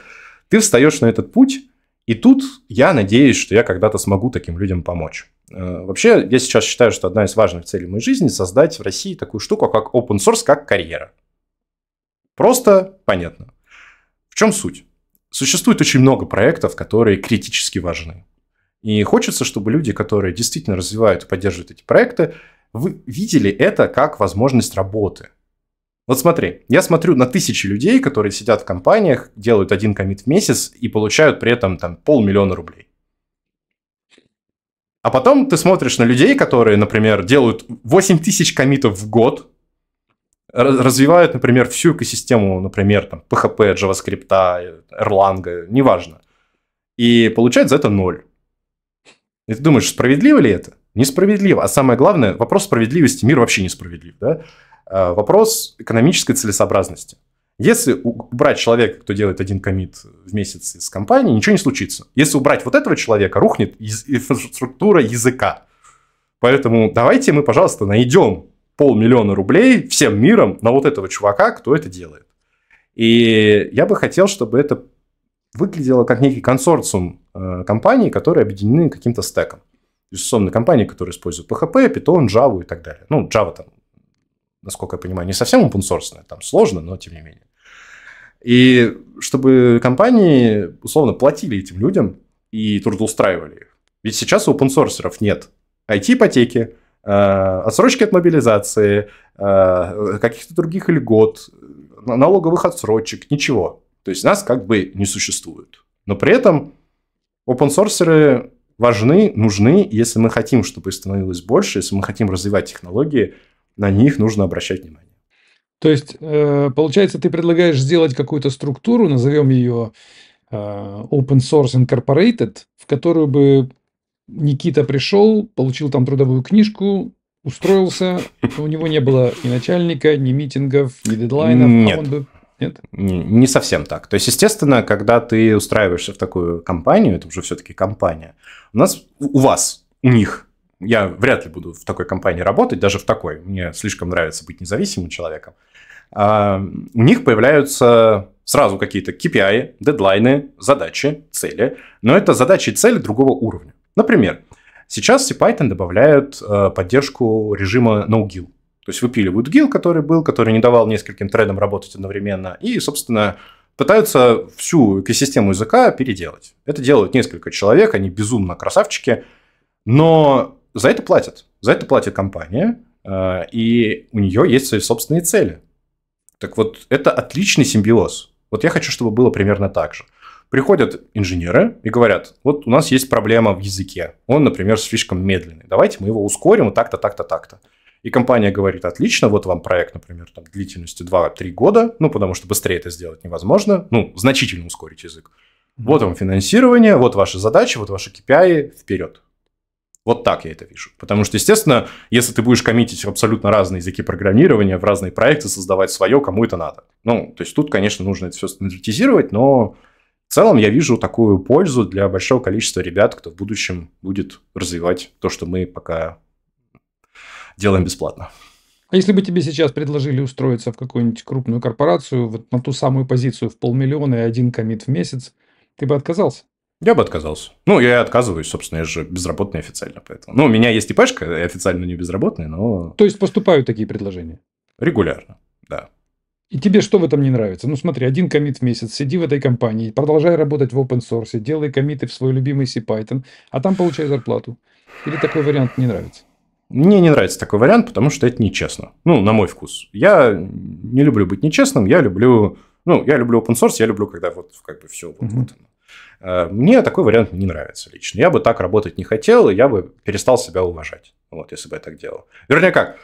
ты встаешь на этот путь, и тут я надеюсь, что я когда-то смогу таким людям помочь. Э, вообще, я сейчас считаю, что одна из важных целей моей жизни – создать в России такую штуку, как open source, как карьера. Просто понятно. В чем суть? Существует очень много проектов, которые критически важны. И хочется, чтобы люди, которые действительно развивают и поддерживают эти проекты, вы видели это как возможность работы – вот смотри, я смотрю на тысячи людей, которые сидят в компаниях, делают один комит в месяц и получают при этом там полмиллиона рублей. А потом ты смотришь на людей, которые, например, делают 8 тысяч комитов в год, развивают, например, всю экосистему, например, там, PHP, JavaScript, Erlang, неважно, и получают за это ноль. И ты думаешь, справедливо ли это? Несправедливо. А самое главное, вопрос справедливости, мир вообще несправедлив, да? Э, вопрос экономической целесообразности. Если убрать человека, кто делает один комит в месяц из компании, ничего не случится. Если убрать вот этого человека, рухнет инфраструктура языка. Поэтому давайте мы, пожалуйста, найдем полмиллиона рублей всем миром на вот этого чувака, кто это делает. И я бы хотел, чтобы это выглядело как некий консорциум э, компаний, которые объединены каким-то стеком. Безусловно, компании, которые используют PHP, Python, Java и так далее. Ну, Java там насколько я понимаю, не совсем open source, там сложно, но тем не менее. И чтобы компании, условно, платили этим людям и трудоустраивали их. Ведь сейчас у open нет IT-ипотеки, э, отсрочки от мобилизации, э, каких-то других льгот, налоговых отсрочек, ничего. То есть нас как бы не существует. Но при этом open важны, нужны, если мы хотим, чтобы их становилось больше, если мы хотим развивать технологии – на них нужно обращать внимание. То есть, э, получается, ты предлагаешь сделать какую-то структуру, назовем ее э, Open Source Incorporated, в которую бы Никита пришел, получил там трудовую книжку, устроился, а у него не было ни начальника, ни митингов, ни дедлайнов, а Нет. а он бы нет? Не совсем так. То есть, естественно, когда ты устраиваешься в такую компанию, это уже все-таки компания, у нас, у вас, у них я вряд ли буду в такой компании работать, даже в такой. Мне слишком нравится быть независимым человеком. А, у них появляются сразу какие-то KPI, дедлайны, задачи, цели. Но это задачи и цели другого уровня. Например, сейчас в CPython добавляют э, поддержку режима no NoGill. То есть выпиливают гил, который был, который не давал нескольким тредам работать одновременно. И, собственно, пытаются всю экосистему языка переделать. Это делают несколько человек, они безумно красавчики. Но за это платят. За это платит компания, э, и у нее есть свои собственные цели. Так вот, это отличный симбиоз. Вот я хочу, чтобы было примерно так же. Приходят инженеры и говорят, вот у нас есть проблема в языке. Он, например, слишком медленный. Давайте мы его ускорим вот так-то, так-то, так-то. И компания говорит, отлично, вот вам проект, например, там, длительностью 2-3 года, ну, потому что быстрее это сделать невозможно, ну, значительно ускорить язык. Вот вам финансирование, вот ваши задачи, вот ваши KPI, вперед. Вот так я это вижу. Потому что, естественно, если ты будешь коммитить абсолютно разные языки программирования, в разные проекты, создавать свое, кому это надо. Ну, то есть тут, конечно, нужно это все стандартизировать, но в целом я вижу такую пользу для большого количества ребят, кто в будущем будет развивать то, что мы пока делаем бесплатно. А если бы тебе сейчас предложили устроиться в какую-нибудь крупную корпорацию, вот на ту самую позицию в полмиллиона и один комит в месяц, ты бы отказался? Я бы отказался. Ну, я отказываюсь, собственно, я же безработный официально, поэтому. Ну, у меня есть ИПшка, я э, официально не безработный, но... То есть поступают такие предложения? Регулярно, да. И тебе что в этом не нравится? Ну, смотри, один комит в месяц, сиди в этой компании, продолжай работать в open source, делай комиты в свой любимый C-Python, а там получай зарплату. Или такой вариант не нравится? Мне не нравится такой вариант, потому что это нечестно. Ну, на мой вкус. Я не люблю быть нечестным, я люблю... Ну, я люблю open source, я люблю, когда вот как бы все вот, угу. вот Э, мне такой вариант не нравится лично. Я бы так работать не хотел, я бы перестал себя уважать, вот, если бы я так делал. Вернее, как,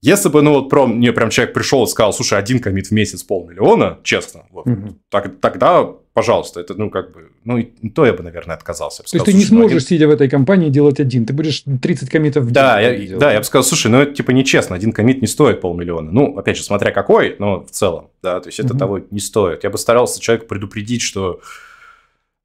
если бы, ну, вот прям, мне прям человек пришел и сказал, слушай, один комит в месяц полмиллиона, честно, вот, угу. так, тогда, пожалуйста, это, ну, как бы, ну, и то я бы, наверное, отказался. Бы сказал, То есть, ты не ну, сможешь, один... сидя в этой компании, делать один, ты будешь 30 комитов в день да, я, Да, я бы сказал, слушай, ну, это, типа, нечестно, один комит не стоит полмиллиона. Ну, опять же, смотря какой, но в целом, да, то есть, это угу. того не стоит. Я бы старался человека предупредить, что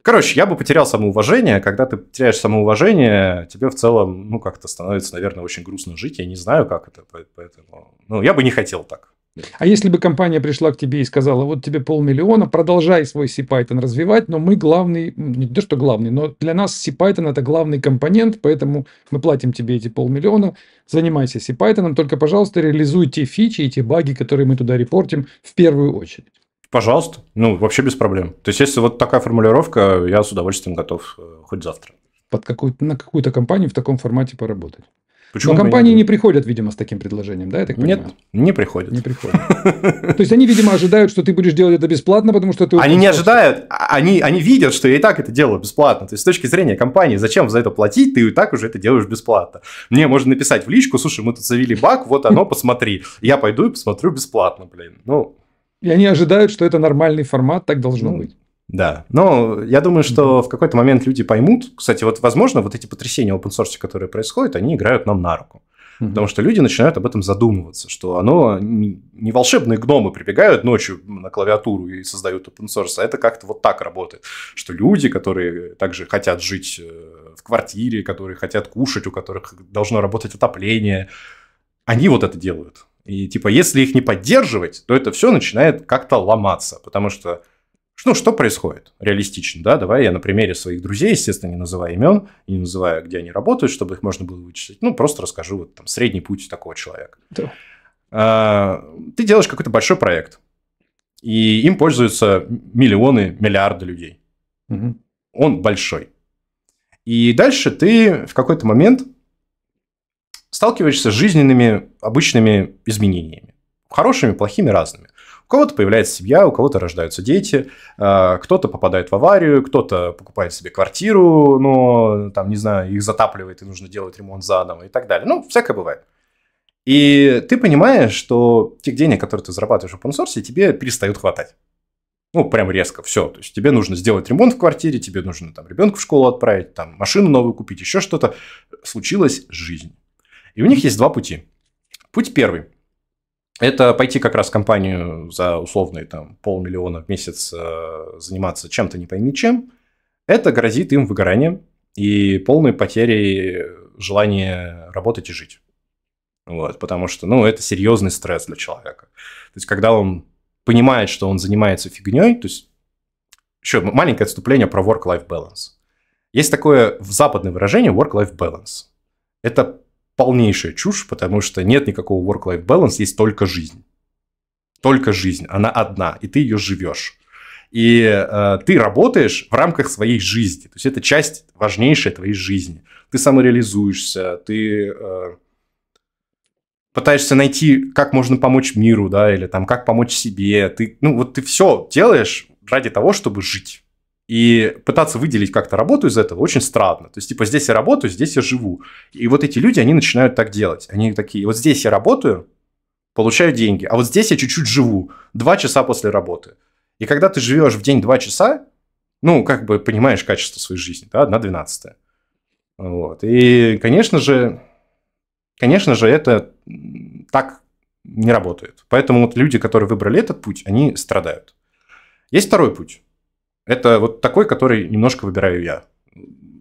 Короче, я бы потерял самоуважение. Когда ты теряешь самоуважение, тебе в целом, ну, как-то становится, наверное, очень грустно жить. Я не знаю, как это, поэтому... Ну, я бы не хотел так. А если бы компания пришла к тебе и сказала, вот тебе полмиллиона, продолжай свой C Python развивать, но мы главный, не то что главный, но для нас C Python это главный компонент, поэтому мы платим тебе эти полмиллиона, занимайся C CPython, только, пожалуйста, реализуй те фичи и те баги, которые мы туда репортим в первую очередь. Пожалуйста, ну вообще без проблем. То есть, если вот такая формулировка, я с удовольствием готов э, хоть завтра. Под какую на какую-то компанию в таком формате поработать. Почему Но компании не... не приходят, видимо, с таким предложением, да, я так понимаю? Нет, не приходят. Не приходят. То есть они, видимо, ожидают, что ты будешь делать это бесплатно, потому что ты... Они не ожидают, а они, они видят, что я и так это делаю бесплатно. То есть с точки зрения компании, зачем за это платить, ты и так уже это делаешь бесплатно. Мне можно написать в личку, слушай, мы тут завели баг, вот оно, посмотри. Я пойду и посмотрю бесплатно, блин. Ну, и они ожидают, что это нормальный формат, так должно ну, быть. Да, но я думаю, что mm-hmm. в какой-то момент люди поймут. Кстати, вот, возможно, вот эти потрясения open source, которые происходят, они играют нам на руку. Mm-hmm. Потому что люди начинают об этом задумываться, что оно не волшебные гномы прибегают ночью на клавиатуру и создают open source, а это как-то вот так работает, что люди, которые также хотят жить э, в квартире, которые хотят кушать, у которых должно работать отопление, они вот это делают. И типа, если их не поддерживать, то это все начинает как-то ломаться, потому что ну, что происходит реалистично, да, давай я на примере своих друзей, естественно, не называю имен, не называю, где они работают, чтобы их можно было вычислить, ну, просто расскажу вот там средний путь такого человека. Да. А, ты делаешь какой-то большой проект, и им пользуются миллионы, миллиарды людей. Угу. Он большой. И дальше ты в какой-то момент сталкиваешься с жизненными обычными изменениями. Хорошими, плохими, разными. У кого-то появляется семья, у кого-то рождаются дети, а, кто-то попадает в аварию, кто-то покупает себе квартиру, но там, не знаю, их затапливает и нужно делать ремонт заново и так далее. Ну, всякое бывает. И ты понимаешь, что тех денег, которые ты зарабатываешь в open source, тебе перестают хватать. Ну, прям резко, все. То есть тебе нужно сделать ремонт в квартире, тебе нужно там ребенка в школу отправить, там машину новую купить, еще что-то. Случилась жизнь. И у них есть два пути. Путь первый. Это пойти как раз в компанию за условные там, полмиллиона в месяц э, заниматься чем-то не пойми чем. Это грозит им выгоранием и полной потерей желания работать и жить. Вот, потому что, ну, это серьезный стресс для человека. То есть, когда он понимает, что он занимается фигней, то есть, еще маленькое отступление про work-life balance. Есть такое западное выражение work-life balance. Это полнейшая чушь, потому что нет никакого work-life balance, есть только жизнь. Только жизнь, она одна, и ты ее живешь. И э, ты работаешь в рамках своей жизни. То есть это часть важнейшая твоей жизни. Ты самореализуешься, ты э, пытаешься найти, как можно помочь миру, да, или там как помочь себе. Ты, ну вот ты все делаешь ради того, чтобы жить. И пытаться выделить как-то работу из этого очень странно. То есть, типа, здесь я работаю, здесь я живу. И вот эти люди, они начинают так делать. Они такие, вот здесь я работаю, получаю деньги, а вот здесь я чуть-чуть живу, два часа после работы. И когда ты живешь в день два часа, ну, как бы понимаешь качество своей жизни, да, одна двенадцатая. Вот. И, конечно же, конечно же, это так не работает. Поэтому вот люди, которые выбрали этот путь, они страдают. Есть второй путь. Это вот такой, который немножко выбираю я.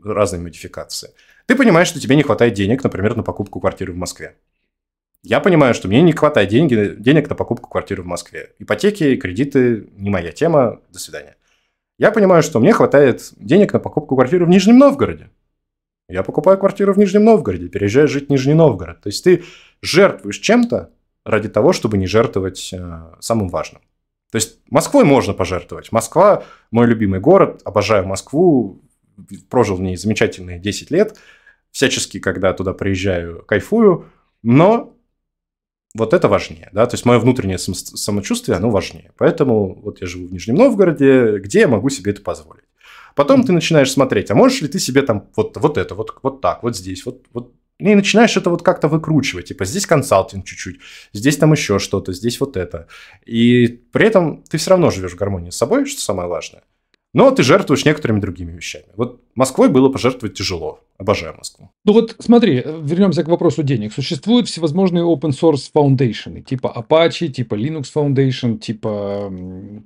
Разные модификации. Ты понимаешь, что тебе не хватает денег, например, на покупку квартиры в Москве. Я понимаю, что мне не хватает деньги, денег на покупку квартиры в Москве. Ипотеки, кредиты – не моя тема. До свидания. Я понимаю, что мне хватает денег на покупку квартиры в Нижнем Новгороде. Я покупаю квартиру в Нижнем Новгороде, переезжаю жить в Нижний Новгород. То есть ты жертвуешь чем-то ради того, чтобы не жертвовать э, самым важным. То есть Москвой можно пожертвовать. Москва – мой любимый город, обожаю Москву, прожил в ней замечательные 10 лет, всячески, когда туда приезжаю, кайфую, но вот это важнее, да, то есть мое внутреннее самочувствие, оно важнее. Поэтому вот я живу в Нижнем Новгороде, где я могу себе это позволить. Потом mm-hmm. ты начинаешь смотреть, а можешь ли ты себе там вот, вот это, вот, вот так, вот здесь, вот, вот ну, и начинаешь это вот как-то выкручивать. Типа здесь консалтинг чуть-чуть, здесь там еще что-то, здесь вот это. И при этом ты все равно живешь в гармонии с собой, что самое важное. Но ты жертвуешь некоторыми другими вещами. Вот Москвой было пожертвовать тяжело. Обожаю Москву. Ну вот смотри, э, вернемся к вопросу денег. Существуют всевозможные open source foundation, типа Apache, типа Linux Foundation, типа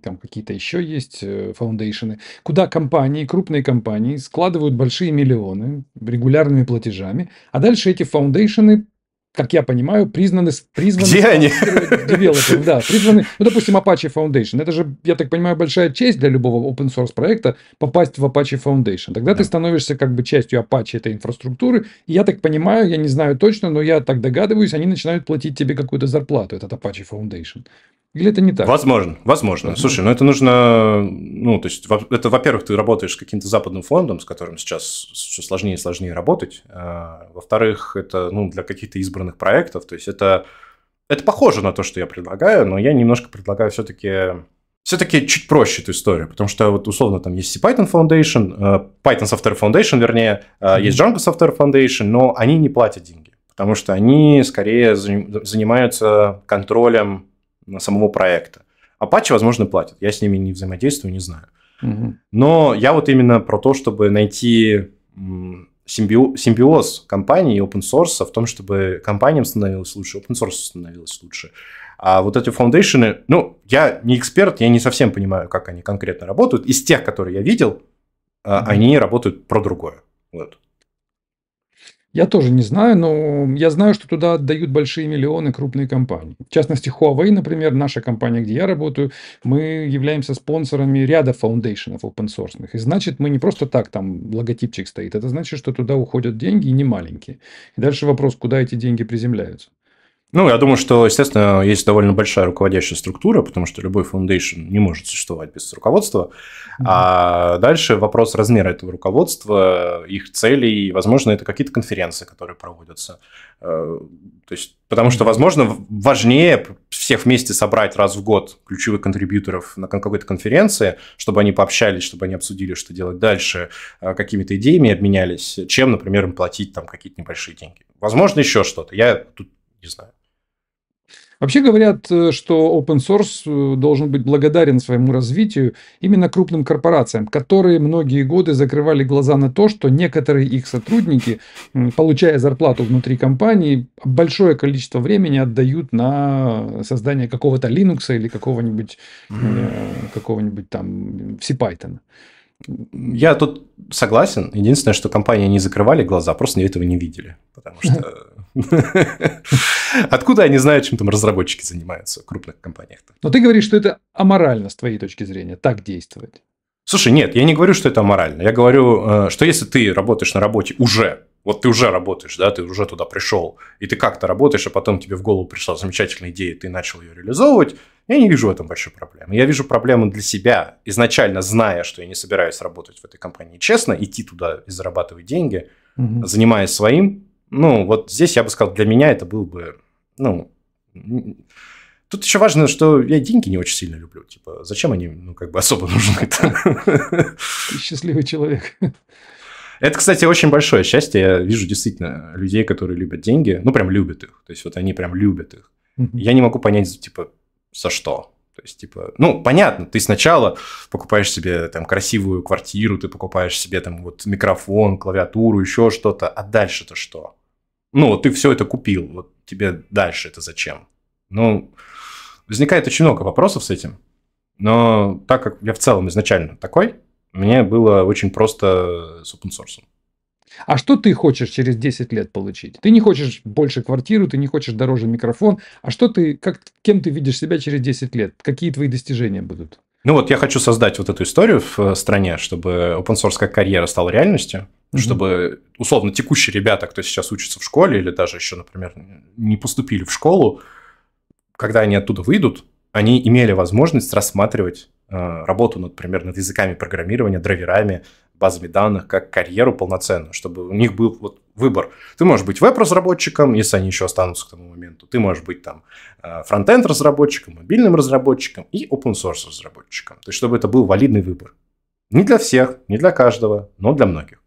там какие-то еще есть фаундейшены, э, куда компании, крупные компании складывают большие миллионы регулярными платежами, а дальше эти фаундейшены как я понимаю, признаны... призваны Где они? Девелоперы, да, призваны... Ну, допустим, Apache Foundation. Это же, я так понимаю, большая честь для любого open source проекта попасть в Apache Foundation. Тогда да. ты становишься как бы частью Apache этой инфраструктуры. И я так понимаю, я не знаю точно, но я так догадываюсь, они начинают платить тебе какую-то зарплату, этот Apache Foundation. Или это не так? Возможно, возможно. Возможно. Слушай, ну это нужно, ну то есть это, во-первых, ты работаешь с каким-то западным фондом, с которым сейчас все сложнее и сложнее работать. А, во-вторых, это ну для каких-то избранных проектов, то есть это это похоже на то, что я предлагаю, но я немножко предлагаю все-таки все-таки чуть проще эту историю, потому что вот условно там есть Python Foundation, э, Python Software Foundation, вернее, mm-hmm. есть Django Software Foundation, но они не платят деньги, потому что они скорее занимаются контролем самого проекта. Apache, а возможно, платит. Я с ними не взаимодействую, не знаю. Угу. Но я вот именно про то, чтобы найти симбиоз компании и open source в том, чтобы компаниям становилось лучше, open source становилось лучше. А вот эти фаундейшены, ну, я не эксперт, я не совсем понимаю, как они конкретно работают. Из тех, которые я видел, mm-hmm. они работают про другое. Вот. Я тоже не знаю, но я знаю, что туда отдают большие миллионы крупные компании. В частности, Huawei, например, наша компания, где я работаю, мы являемся спонсорами ряда фаундейшенов open source. И значит, мы не просто так, там логотипчик стоит. Это значит, что туда уходят деньги и не маленькие. И дальше вопрос, куда эти деньги приземляются. Ну, я думаю, что, естественно, есть довольно большая руководящая структура, потому что любой фундейшн не может существовать без руководства. Mm-hmm. А дальше вопрос размера этого руководства, их целей, возможно, это какие-то конференции, которые проводятся. Э, то есть, потому что, возможно, важнее всех вместе собрать раз в год ключевых контрибьюторов на какой-то конференции, чтобы они пообщались, чтобы они обсудили, что делать дальше, э, какими-то идеями обменялись, чем, например, им платить там какие-то небольшие деньги. Возможно, еще что-то. Я тут не знаю. Вообще говорят, э, что open source э, должен быть благодарен своему развитию именно крупным корпорациям, которые многие годы закрывали глаза на то, что некоторые их сотрудники, получая зарплату внутри компании, большое количество времени отдают на создание какого-то Linux или какого-нибудь э, какого-нибудь там CPython. Я тут согласен. Единственное, что компании не закрывали глаза, просто этого не видели. Потому что Откуда они знают, чем там разработчики занимаются в крупных компаниях? -то? Но ты говоришь, что это аморально с твоей точки зрения, так действовать. Слушай, нет, я не говорю, что это аморально. Я говорю, э, что если ты работаешь на работе уже, вот ты уже работаешь, да, ты уже туда пришел, и ты как-то работаешь, а потом тебе в голову пришла замечательная идея, и ты начал ее реализовывать, я не вижу в этом большой проблемы. Я вижу проблему для себя, изначально зная, что я не собираюсь работать в этой компании честно, идти туда и зарабатывать деньги, угу. занимаясь своим, ну, вот здесь я бы сказал, для меня это был бы, ну, Тут еще важно, что я деньги не очень сильно люблю. Типа, зачем они, ну, как бы особо нужны? Ты счастливый человек. Это, кстати, очень большое счастье. Я вижу действительно людей, которые любят деньги. Ну, прям любят их. То есть, вот они прям любят их. uh Я не могу понять, типа, за что. То есть, типа, ну, понятно, ты сначала покупаешь себе там красивую квартиру, ты покупаешь себе там вот микрофон, клавиатуру, еще что-то, а дальше-то что? ну, ты все это купил, вот тебе дальше это зачем? Ну, возникает очень много вопросов с этим, но так как я в целом изначально такой, мне было очень просто с open source. А что ты хочешь через 10 лет получить? Ты не хочешь больше квартиру, ты не хочешь дороже микрофон. А что ты, как, кем ты видишь себя через 10 лет? Какие твои достижения будут? Ну вот я хочу создать вот эту историю в э, стране, чтобы open source как карьера стала реальностью, mm-hmm. чтобы условно текущие ребята, кто сейчас учится в школе или даже еще, например, не поступили в школу, когда они оттуда выйдут, они имели возможность рассматривать э, работу, ну, например, над языками программирования, драйверами, базами данных как карьеру полноценную, чтобы у них был вот выбор. Ты можешь быть веб-разработчиком, если они еще останутся к тому моменту. Ты можешь быть там э, фронтенд разработчиком, мобильным разработчиком и open source разработчиком. То есть, чтобы это был валидный выбор. Не для всех, не для каждого, но для многих.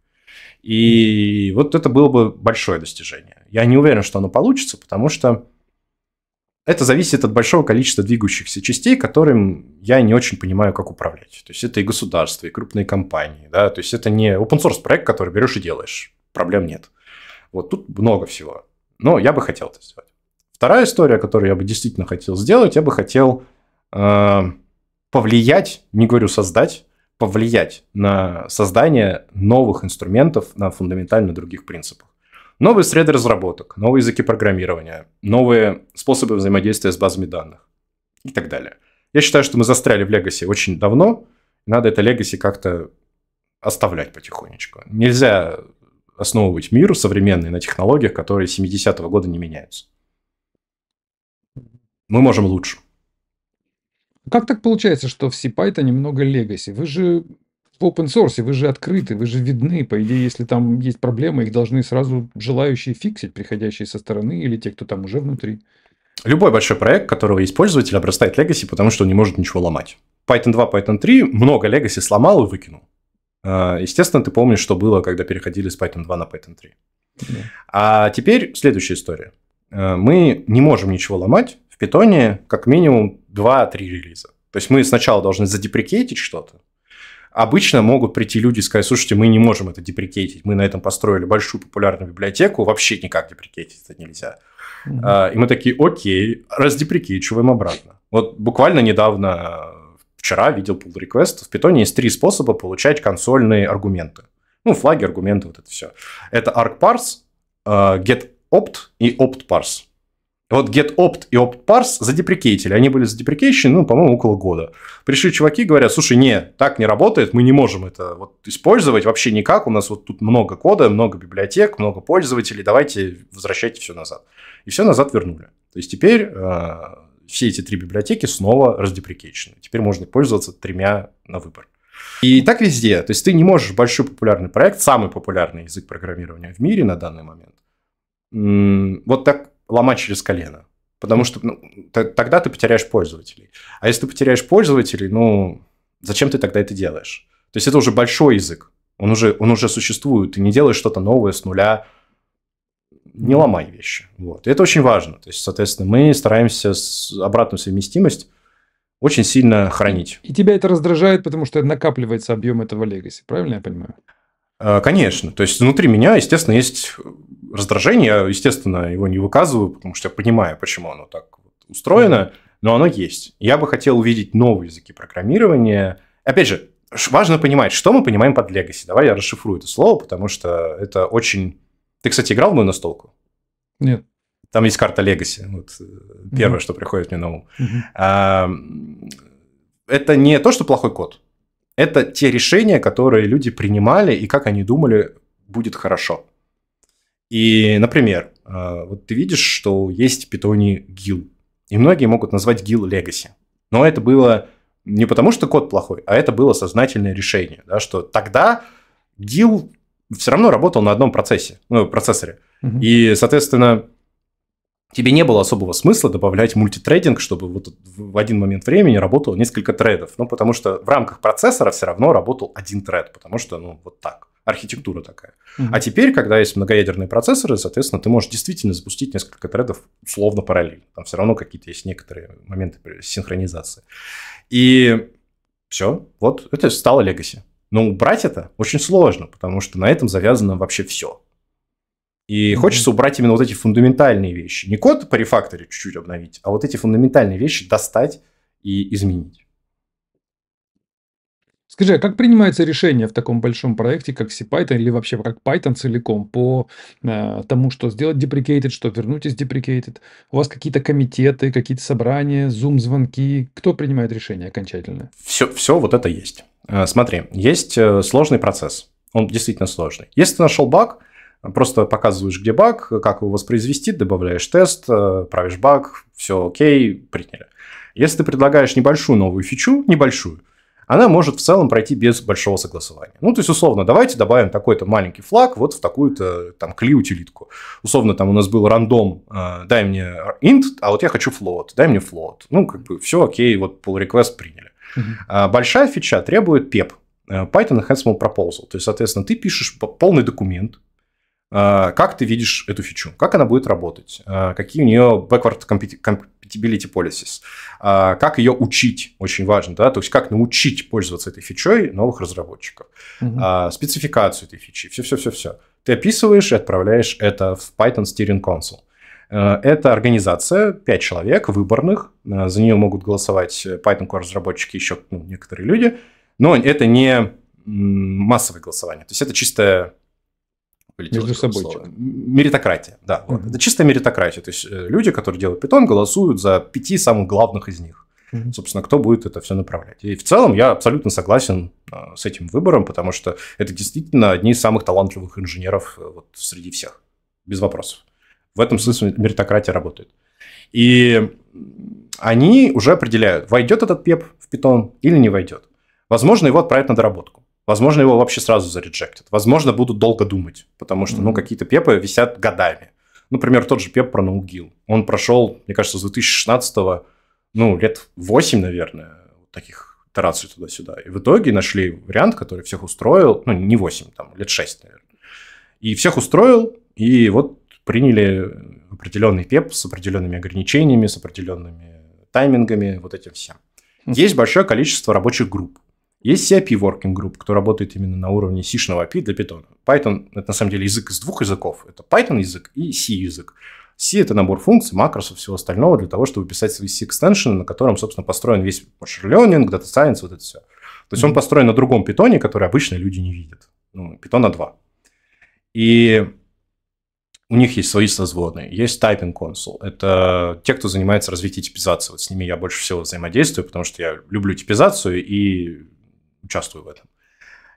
И вот это было бы большое достижение. Я не уверен, что оно получится, потому что это зависит от большого количества двигающихся частей, которым я не очень понимаю, как управлять. То есть это и государство, и крупные компании. Да? То есть это не open source проект, который берешь и делаешь. Проблем нет. Вот тут много всего. Но я бы хотел это сделать. Вторая история, которую я бы действительно хотел сделать, я бы хотел э, повлиять, не говорю создать, повлиять на создание новых инструментов на фундаментально других принципах. Новые среды разработок, новые языки программирования, новые способы взаимодействия с базами данных и так далее. Я считаю, что мы застряли в легаси очень давно, надо это легаси как-то оставлять потихонечку. Нельзя основывать мир современный на технологиях, которые 70-го года не меняются. Мы можем лучше. Как так получается, что в Python немного легаси? Вы же в open source, вы же открыты, вы же видны. По идее, если там есть проблемы, их должны сразу желающие фиксить, приходящие со стороны или те, кто там уже внутри. Любой большой проект, которого есть пользователь, обрастает легаси, потому что он не может ничего ломать. Python 2, Python 3 много легаси сломал и выкинул. А, естественно, ты помнишь, что было, когда переходили с Python 2 на Python 3. Да. А теперь следующая история. А, мы не можем ничего ломать в питоне как минимум 2-3 релиза. То есть мы сначала должны задеприкейтить что-то. Обычно могут прийти люди и сказать, слушайте, мы не можем это деприкейтить, мы на этом построили большую популярную библиотеку, вообще никак деприкейтить это нельзя. Mm-hmm. И мы такие, окей, раздеприкейчиваем обратно. Вот буквально недавно вчера видел pull request. В питоне есть три способа получать консольные аргументы. Ну, флаги, аргументы, вот это все. Это argparse, э, getOpt и optparse. Вот getOpt и optparse задеприкейтили. Они были задеприкейщены, ну, по-моему, около года. Пришли чуваки, говорят, слушай, не, так не работает, мы не можем это вот использовать вообще никак. У нас вот тут много кода, много библиотек, много пользователей, давайте возвращайте все назад. И все назад вернули. То есть теперь э, все эти три библиотеки снова раздеприкечены. Теперь можно пользоваться тремя на выбор. И так везде. То есть ты не можешь большой популярный проект, самый популярный язык программирования в мире на данный момент, вот так ломать через колено. Потому что ну, тогда ты потеряешь пользователей. А если ты потеряешь пользователей, ну, зачем ты тогда это делаешь? То есть это уже большой язык. Он уже, он уже существует. Ты не делаешь что-то новое с нуля – не ломай вещи. Вот. И это очень важно. То есть, соответственно, мы стараемся с обратную совместимость очень сильно хранить. И тебя это раздражает, потому что накапливается объем этого легаси, правильно я понимаю? Э, конечно. То есть внутри меня, естественно, есть раздражение. Я, естественно, его не выказываю, потому что я понимаю, почему оно так устроено, но оно есть. Я бы хотел увидеть новые языки программирования. Опять же, важно понимать, что мы понимаем под легаси. Давай я расшифрую это слово, потому что это очень ты, кстати, играл в мою настолку? Нет. Там есть карта Legacy. Вот э, первое, mm-hmm. что приходит мне на ум. Mm-hmm. А, это не то, что плохой код. Это те решения, которые люди принимали и как они думали, будет хорошо. И, например, а, вот ты видишь, что есть питони гил. И многие могут назвать гил Legacy. Но это было не потому, что код плохой, а это было сознательное решение, да, что тогда гил все равно работал на одном процессе, ну, процессоре. Угу. И, соответственно, тебе не было особого смысла добавлять мультитрейдинг, чтобы вот в один момент времени работало несколько трейдов. Ну, потому что в рамках процессора все равно работал один трейд, потому что, ну, вот так. Архитектура такая. Угу. А теперь, когда есть многоядерные процессоры, соответственно, ты можешь действительно запустить несколько трейдов условно параллельно. Там все равно какие-то есть некоторые моменты синхронизации. И все. Вот это стало легаси. Но убрать это очень сложно, потому что на этом завязано вообще все. И mm-hmm. хочется убрать именно вот эти фундаментальные вещи. Не код по рефакторе чуть-чуть обновить, а вот эти фундаментальные вещи достать и изменить. Скажи, а как принимается решение в таком большом проекте, как CPython, или вообще как Python целиком, по э, тому, что сделать deprecated, что вернуть из deprecated? У вас какие-то комитеты, какие-то собрания, zoom звонки Кто принимает решение окончательно? Все, все вот это есть. Э, смотри, есть э, сложный процесс. Он действительно сложный. Если ты нашел баг, просто показываешь, где баг, как его воспроизвести, добавляешь тест, э, правишь баг, все окей, приняли. Если ты предлагаешь небольшую новую фичу, небольшую, она может в целом пройти без большого согласования. Ну, то есть, условно, давайте добавим такой-то маленький флаг вот в такую-то там кли-утилитку. Условно, там у нас был рандом, э, дай мне int, а вот я хочу float, дай мне float. Ну, как бы все окей, вот pull request приняли. Uh-huh. Большая фича требует PEP, э, Python Enhancement Proposal. То есть, соответственно, ты пишешь полный документ, а, как ты видишь эту фичу, как она будет работать, а, какие у нее backward compatibility policies, как ее учить, очень важно, да, то есть как научить пользоваться этой фичой новых разработчиков, угу. спецификацию этой фичи, все-все-все-все. Ты описываешь и отправляешь это в Python Steering Console. Э, это организация, 5 человек выборных, э, за нее могут голосовать Python э, Core разработчики, еще ну, некоторые люди, но это не массовое голосование, то есть это чистая между собой. Типа. Меритократия, да. Mm-hmm. Это чистая меритократия. То есть люди, которые делают питон, голосуют за пяти самых главных из них. Mm-hmm. Собственно, кто будет это все направлять. И в целом я абсолютно согласен с этим выбором, потому что это действительно одни из самых талантливых инженеров вот, среди всех. Без вопросов. В этом смысле меритократия работает. И они уже определяют, войдет этот пеп в питон или не войдет. Возможно, его отправят на доработку. Возможно, его вообще сразу зареджектят. Возможно, будут долго думать, потому что, ну, какие-то пепы висят годами. Например, тот же пеп про ноугил. Он прошел, мне кажется, с 2016 ну, лет 8, наверное, таких итераций туда-сюда. И в итоге нашли вариант, который всех устроил, ну, не 8, там, лет 6, наверное. И всех устроил, и вот приняли определенный веб с определенными ограничениями, с определенными таймингами, вот этим всем. Mm-hmm. Есть большое количество рабочих групп. Есть CIP Working Group, кто работает именно на уровне C-шного API для Python. Python – это на самом деле язык из двух языков. Это Python язык и C язык. C – это набор функций, макросов, всего остального для того, чтобы писать свои C-экстеншены, на котором, собственно, построен весь machine learning, data science, вот это все. То есть mm-hmm. он построен на другом питоне, который обычно люди не видят. Ну, питона 2. И у них есть свои созвоны, есть Typing Console. Это те, кто занимается развитием типизации. Вот с ними я больше всего взаимодействую, потому что я люблю типизацию и участвую в этом.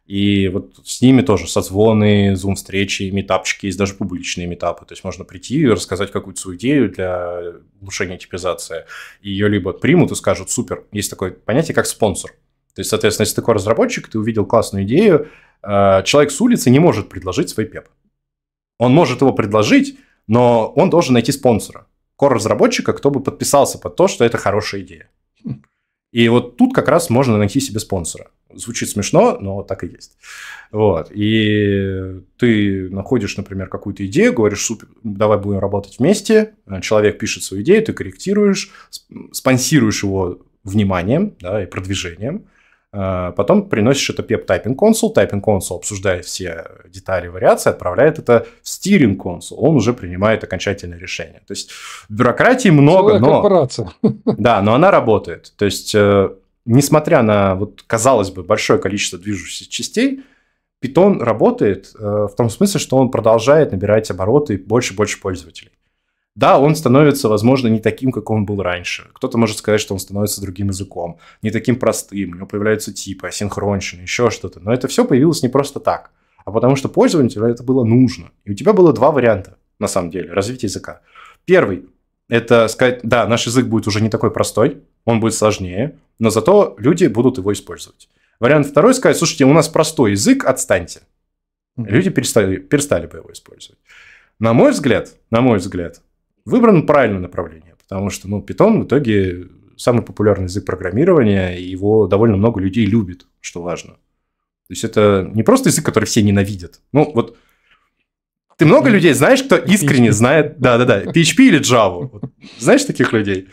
И вот с ними тоже созвоны, зум-встречи, метапчики, есть даже публичные метапы. То есть можно прийти и рассказать какую-то свою идею для улучшения типизации. и Ее либо примут и скажут, супер, есть такое понятие, как спонсор. То есть, соответственно, если ты такой разработчик, ты увидел классную идею, э, человек с улицы не может предложить свой пеп. Он может его предложить, но он должен найти спонсора, кор-разработчика, кто бы подписался под то, что это хорошая идея. И вот тут как раз можно найти себе спонсора. Звучит смешно, но так и есть. Вот. И ты находишь, например, какую-то идею, говоришь, супер, давай будем работать вместе. Человек пишет свою идею, ты корректируешь, спонсируешь его вниманием да, и продвижением. А, потом приносишь это PEP Typing Console. Typing Console обсуждает все детали вариации, отправляет это в Steering Console. Он уже принимает окончательное решение. То есть бюрократии много, Целая но... Да, но она работает. То есть, э, несмотря на, вот, казалось бы, большое количество движущихся частей, Python работает э, в том смысле, что он продолжает набирать обороты больше и больше пользователей. Да, он становится, возможно, не таким, как он был раньше. Кто-то может сказать, что он становится другим языком, не таким простым, у него появляются типы, асинхронщины, еще что-то. Но это все появилось не просто так, а потому что пользователю это было нужно. И у тебя было два варианта, на самом деле, развития языка. Первый – это сказать, да, наш язык будет уже не такой простой, он будет сложнее, но зато люди будут его использовать. Вариант второй – сказать, слушайте, у нас простой язык, отстаньте. Люди перестали, перестали бы его использовать. На мой взгляд, на мой взгляд, выбрано правильное направление, потому что ну, Python в итоге самый популярный язык программирования, и его довольно много людей любит, что важно. То есть это не просто язык, который все ненавидят. Ну, вот ты много людей знаешь, кто искренне PHP. знает, да-да-да, PHP или Java? Вот, знаешь таких людей?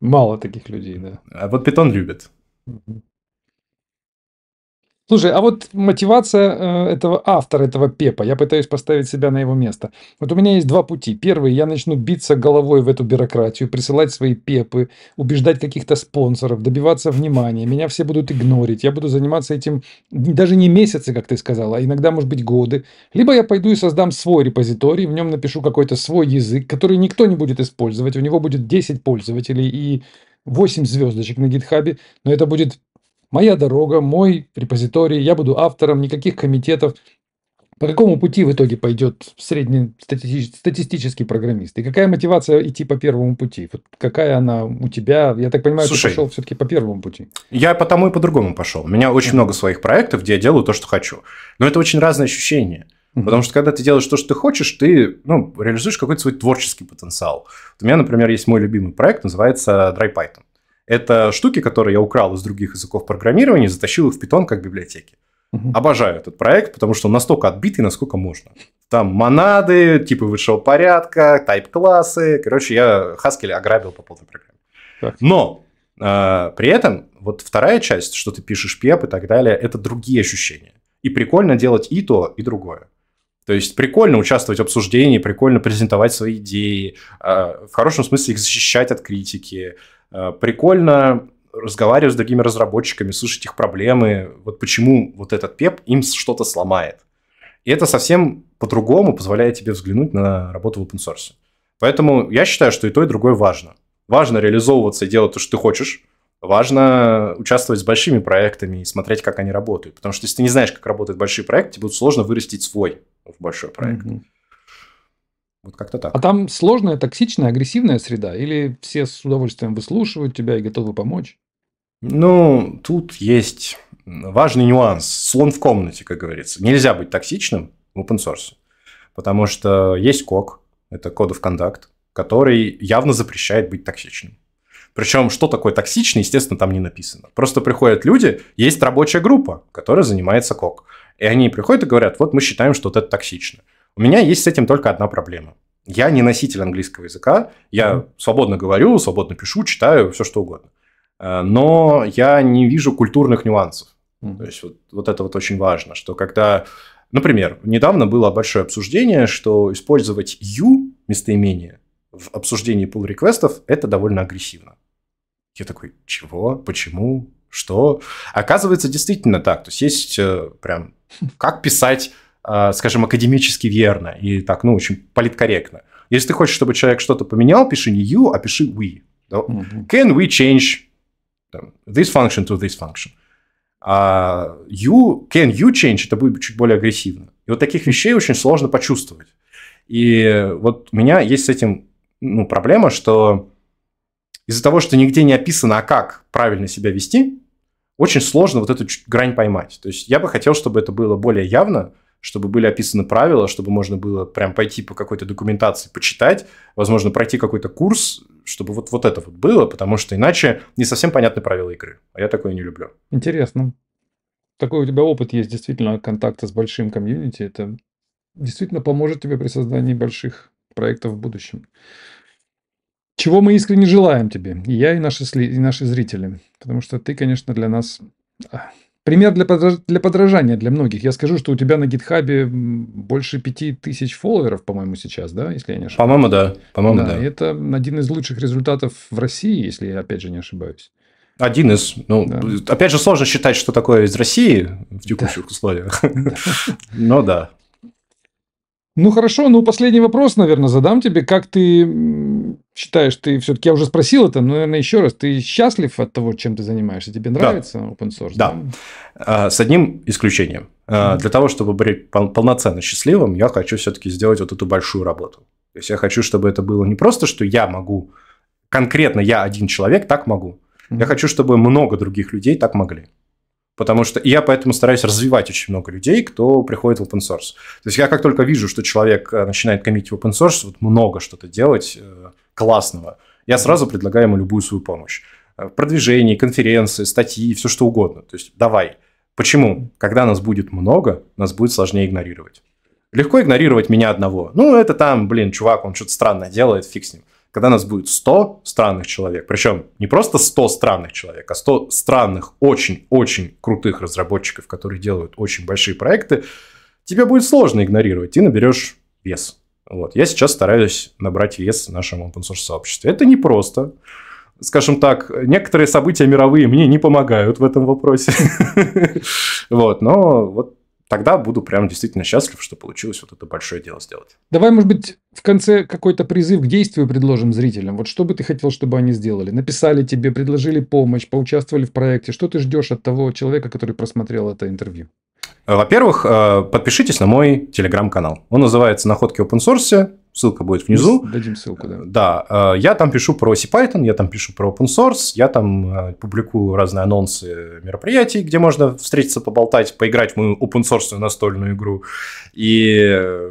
Мало таких людей, да. А вот Python любит. Слушай, а вот мотивация э, этого автора, этого Пепа, я пытаюсь поставить себя на его место. Вот у меня есть два пути. Первый, я начну биться головой в эту бюрократию, присылать свои Пепы, убеждать каких-то спонсоров, добиваться внимания. Меня все будут игнорить. Я буду заниматься этим даже не месяцы, как ты сказала, а иногда, может быть, годы. Либо я пойду и создам свой репозиторий, в нем напишу какой-то свой язык, который никто не будет использовать. У него будет 10 пользователей и 8 звездочек на гитхабе, но это будет Моя дорога, мой репозиторий, я буду автором, никаких комитетов. По какому пути в итоге пойдет средний статистический программист? И какая мотивация идти по первому пути? Вот какая она у тебя? Я так понимаю, Слушай, ты пошел все-таки по первому пути. Я потому и по-другому пошел. У меня очень много своих проектов, где я делаю то, что хочу. Но это очень разные ощущения. Потому что когда ты делаешь то, что ты хочешь, ты ну, реализуешь какой-то свой творческий потенциал. Вот у меня, например, есть мой любимый проект, называется Dry Python. Это штуки, которые я украл из других языков программирования, затащил их в Python как библиотеки. Угу. Обожаю этот проект, потому что он настолько отбитый, насколько можно. Там монады, типы высшего порядка, тайп-классы. Короче, я Haskell ограбил по полной программе. Так. Но э, при этом вот вторая часть, что ты пишешь пеп и так далее, это другие ощущения. И прикольно делать и то, и другое. То есть прикольно участвовать в обсуждении, прикольно презентовать свои идеи, э, в хорошем смысле их защищать от критики. Э, прикольно разговаривать с другими разработчиками, слушать их проблемы, вот почему вот этот пеп им что-то сломает. И это совсем по-другому позволяет тебе взглянуть на работу в open source. Поэтому я считаю, что и то, и другое важно. Важно реализовываться и делать то, что ты хочешь. Важно участвовать с большими проектами и смотреть, как они работают. Потому что если ты не знаешь, как работают большие проекты, тебе будет сложно вырастить свой в большой проект. Mm-hmm. Вот как-то так. А там сложная, токсичная, агрессивная среда? Или все с удовольствием выслушивают тебя и готовы помочь? Ну, тут есть важный нюанс. Слон в комнате, как говорится. Нельзя быть токсичным в open source. Потому что есть кок, это Code of Conduct, который явно запрещает быть токсичным. Причем, что такое токсичный, естественно, там не написано. Просто приходят люди, есть рабочая группа, которая занимается кок. И они приходят и говорят, вот мы считаем, что вот это токсично. У меня есть с этим только одна проблема. Я не носитель английского языка, я mm-hmm. свободно говорю, свободно пишу, читаю, все что угодно. Э, но я не вижу культурных нюансов. Mm-hmm. То есть вот, вот это вот очень важно, что когда, например, недавно было большое обсуждение, что использовать you местоимение в обсуждении pull реквестов это довольно агрессивно. Я такой, чего, почему, что? Оказывается, действительно так. То есть есть э, прям как писать Э, скажем, академически верно и так, ну, очень политкорректно. Если ты хочешь, чтобы человек что-то поменял, пиши не you, а пиши we. Да? Can we change this function to this function? А you, can you change, это будет чуть более агрессивно. И вот таких вещей очень сложно почувствовать. И вот у меня есть с этим ну, проблема, что из-за того, что нигде не описано, а как правильно себя вести, очень сложно вот эту грань поймать. То есть я бы хотел, чтобы это было более явно, чтобы были описаны правила, чтобы можно было прям пойти по какой-то документации почитать, возможно, пройти какой-то курс, чтобы вот, вот это вот было, потому что иначе не совсем понятны правила игры. А я такое не люблю. Интересно. Такой у тебя опыт есть действительно контакта с большим комьюнити. Это действительно поможет тебе при создании больших проектов в будущем. Чего мы искренне желаем тебе, и я, и наши, и наши зрители. Потому что ты, конечно, для нас а, Пример для, подраж... для подражания для многих. Я скажу, что у тебя на гитхабе больше пяти тысяч фолловеров, по-моему, сейчас, да, если я не ошибаюсь. По-моему, да. По-моему, да, да. Это один из лучших результатов в России, если я опять же не ошибаюсь. Один из. Ну, да. опять же, сложно считать, что такое из России в текущих да. условиях. Но да. Ну хорошо, ну последний вопрос, наверное, задам тебе. Как ты считаешь, ты все-таки, я уже спросил это, но, наверное, еще раз, ты счастлив от того, чем ты занимаешься? Тебе нравится да. open source? Да. да? А, с одним исключением. Mm-hmm. Для того, чтобы быть полноценно счастливым, я хочу все-таки сделать вот эту большую работу. То есть я хочу, чтобы это было не просто, что я могу, конкретно я один человек так могу. Mm-hmm. Я хочу, чтобы много других людей так могли. Потому что я поэтому стараюсь развивать очень много людей, кто приходит в open source. То есть я как только вижу, что человек э, начинает коммитить в open source, вот много что-то делать э, классного, я сразу предлагаю ему любую свою помощь. В э, продвижении, конференции, статьи, все что угодно. То есть давай. Почему? Когда нас будет много, нас будет сложнее игнорировать. Легко игнорировать меня одного. Ну, это там, блин, чувак, он что-то странное делает, фиг с ним когда нас будет 100 странных человек, причем не просто 100 странных человек, а 100 странных, очень-очень крутых разработчиков, которые делают очень большие проекты, тебе будет сложно игнорировать, ты наберешь вес. Вот. Я сейчас стараюсь набрать вес в нашем open source сообществе. Это непросто. Скажем так, некоторые события мировые мне не помогают в этом вопросе. Вот, но вот тогда буду прям действительно счастлив, что получилось вот это большое дело сделать. Давай, может быть, в конце какой-то призыв к действию предложим зрителям. Вот что бы ты хотел, чтобы они сделали? Написали тебе, предложили помощь, поучаствовали в проекте. Что ты ждешь от того человека, который просмотрел это интервью? Во-первых, э, подпишитесь на мой телеграм-канал. Он называется «Находки open source» ссылка будет внизу. дадим ссылку, да. Э, да, э, я там пишу про C Python, я там пишу про open source, я там э, публикую разные анонсы мероприятий, где можно встретиться, поболтать, поиграть в мою open source настольную игру. И,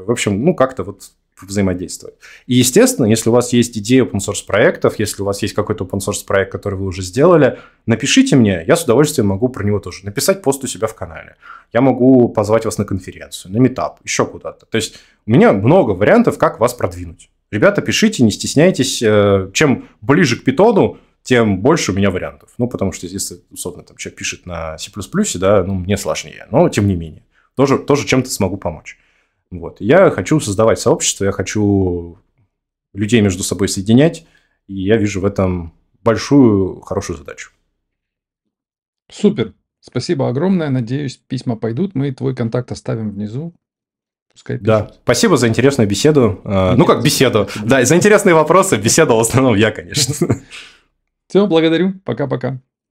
в общем, ну, как-то вот взаимодействовать. И, естественно, если у вас есть идея open source проектов, если у вас есть какой-то open source проект, который вы уже сделали, напишите мне, я с удовольствием могу про него тоже написать пост у себя в канале. Я могу позвать вас на конференцию, на метап, еще куда-то. То есть у меня много вариантов, как вас продвинуть. Ребята, пишите, не стесняйтесь. Э, чем ближе к питону, тем больше у меня вариантов. Ну, потому что если, условно, там человек пишет на C++, да, ну, мне сложнее, но тем не менее. Тоже, тоже чем-то смогу помочь. Вот. Я хочу создавать сообщество, я хочу людей между собой соединять, и я вижу в этом большую, хорошую задачу. Супер. Спасибо огромное. Надеюсь, письма пойдут. Мы твой контакт оставим внизу. Пускай пишут. Да. Спасибо за интересную беседу. Интересно. А, ну, ну, как беседу. Спасибо. Да, за интересные вопросы. Беседу в основном я, конечно. Все, благодарю. Пока-пока.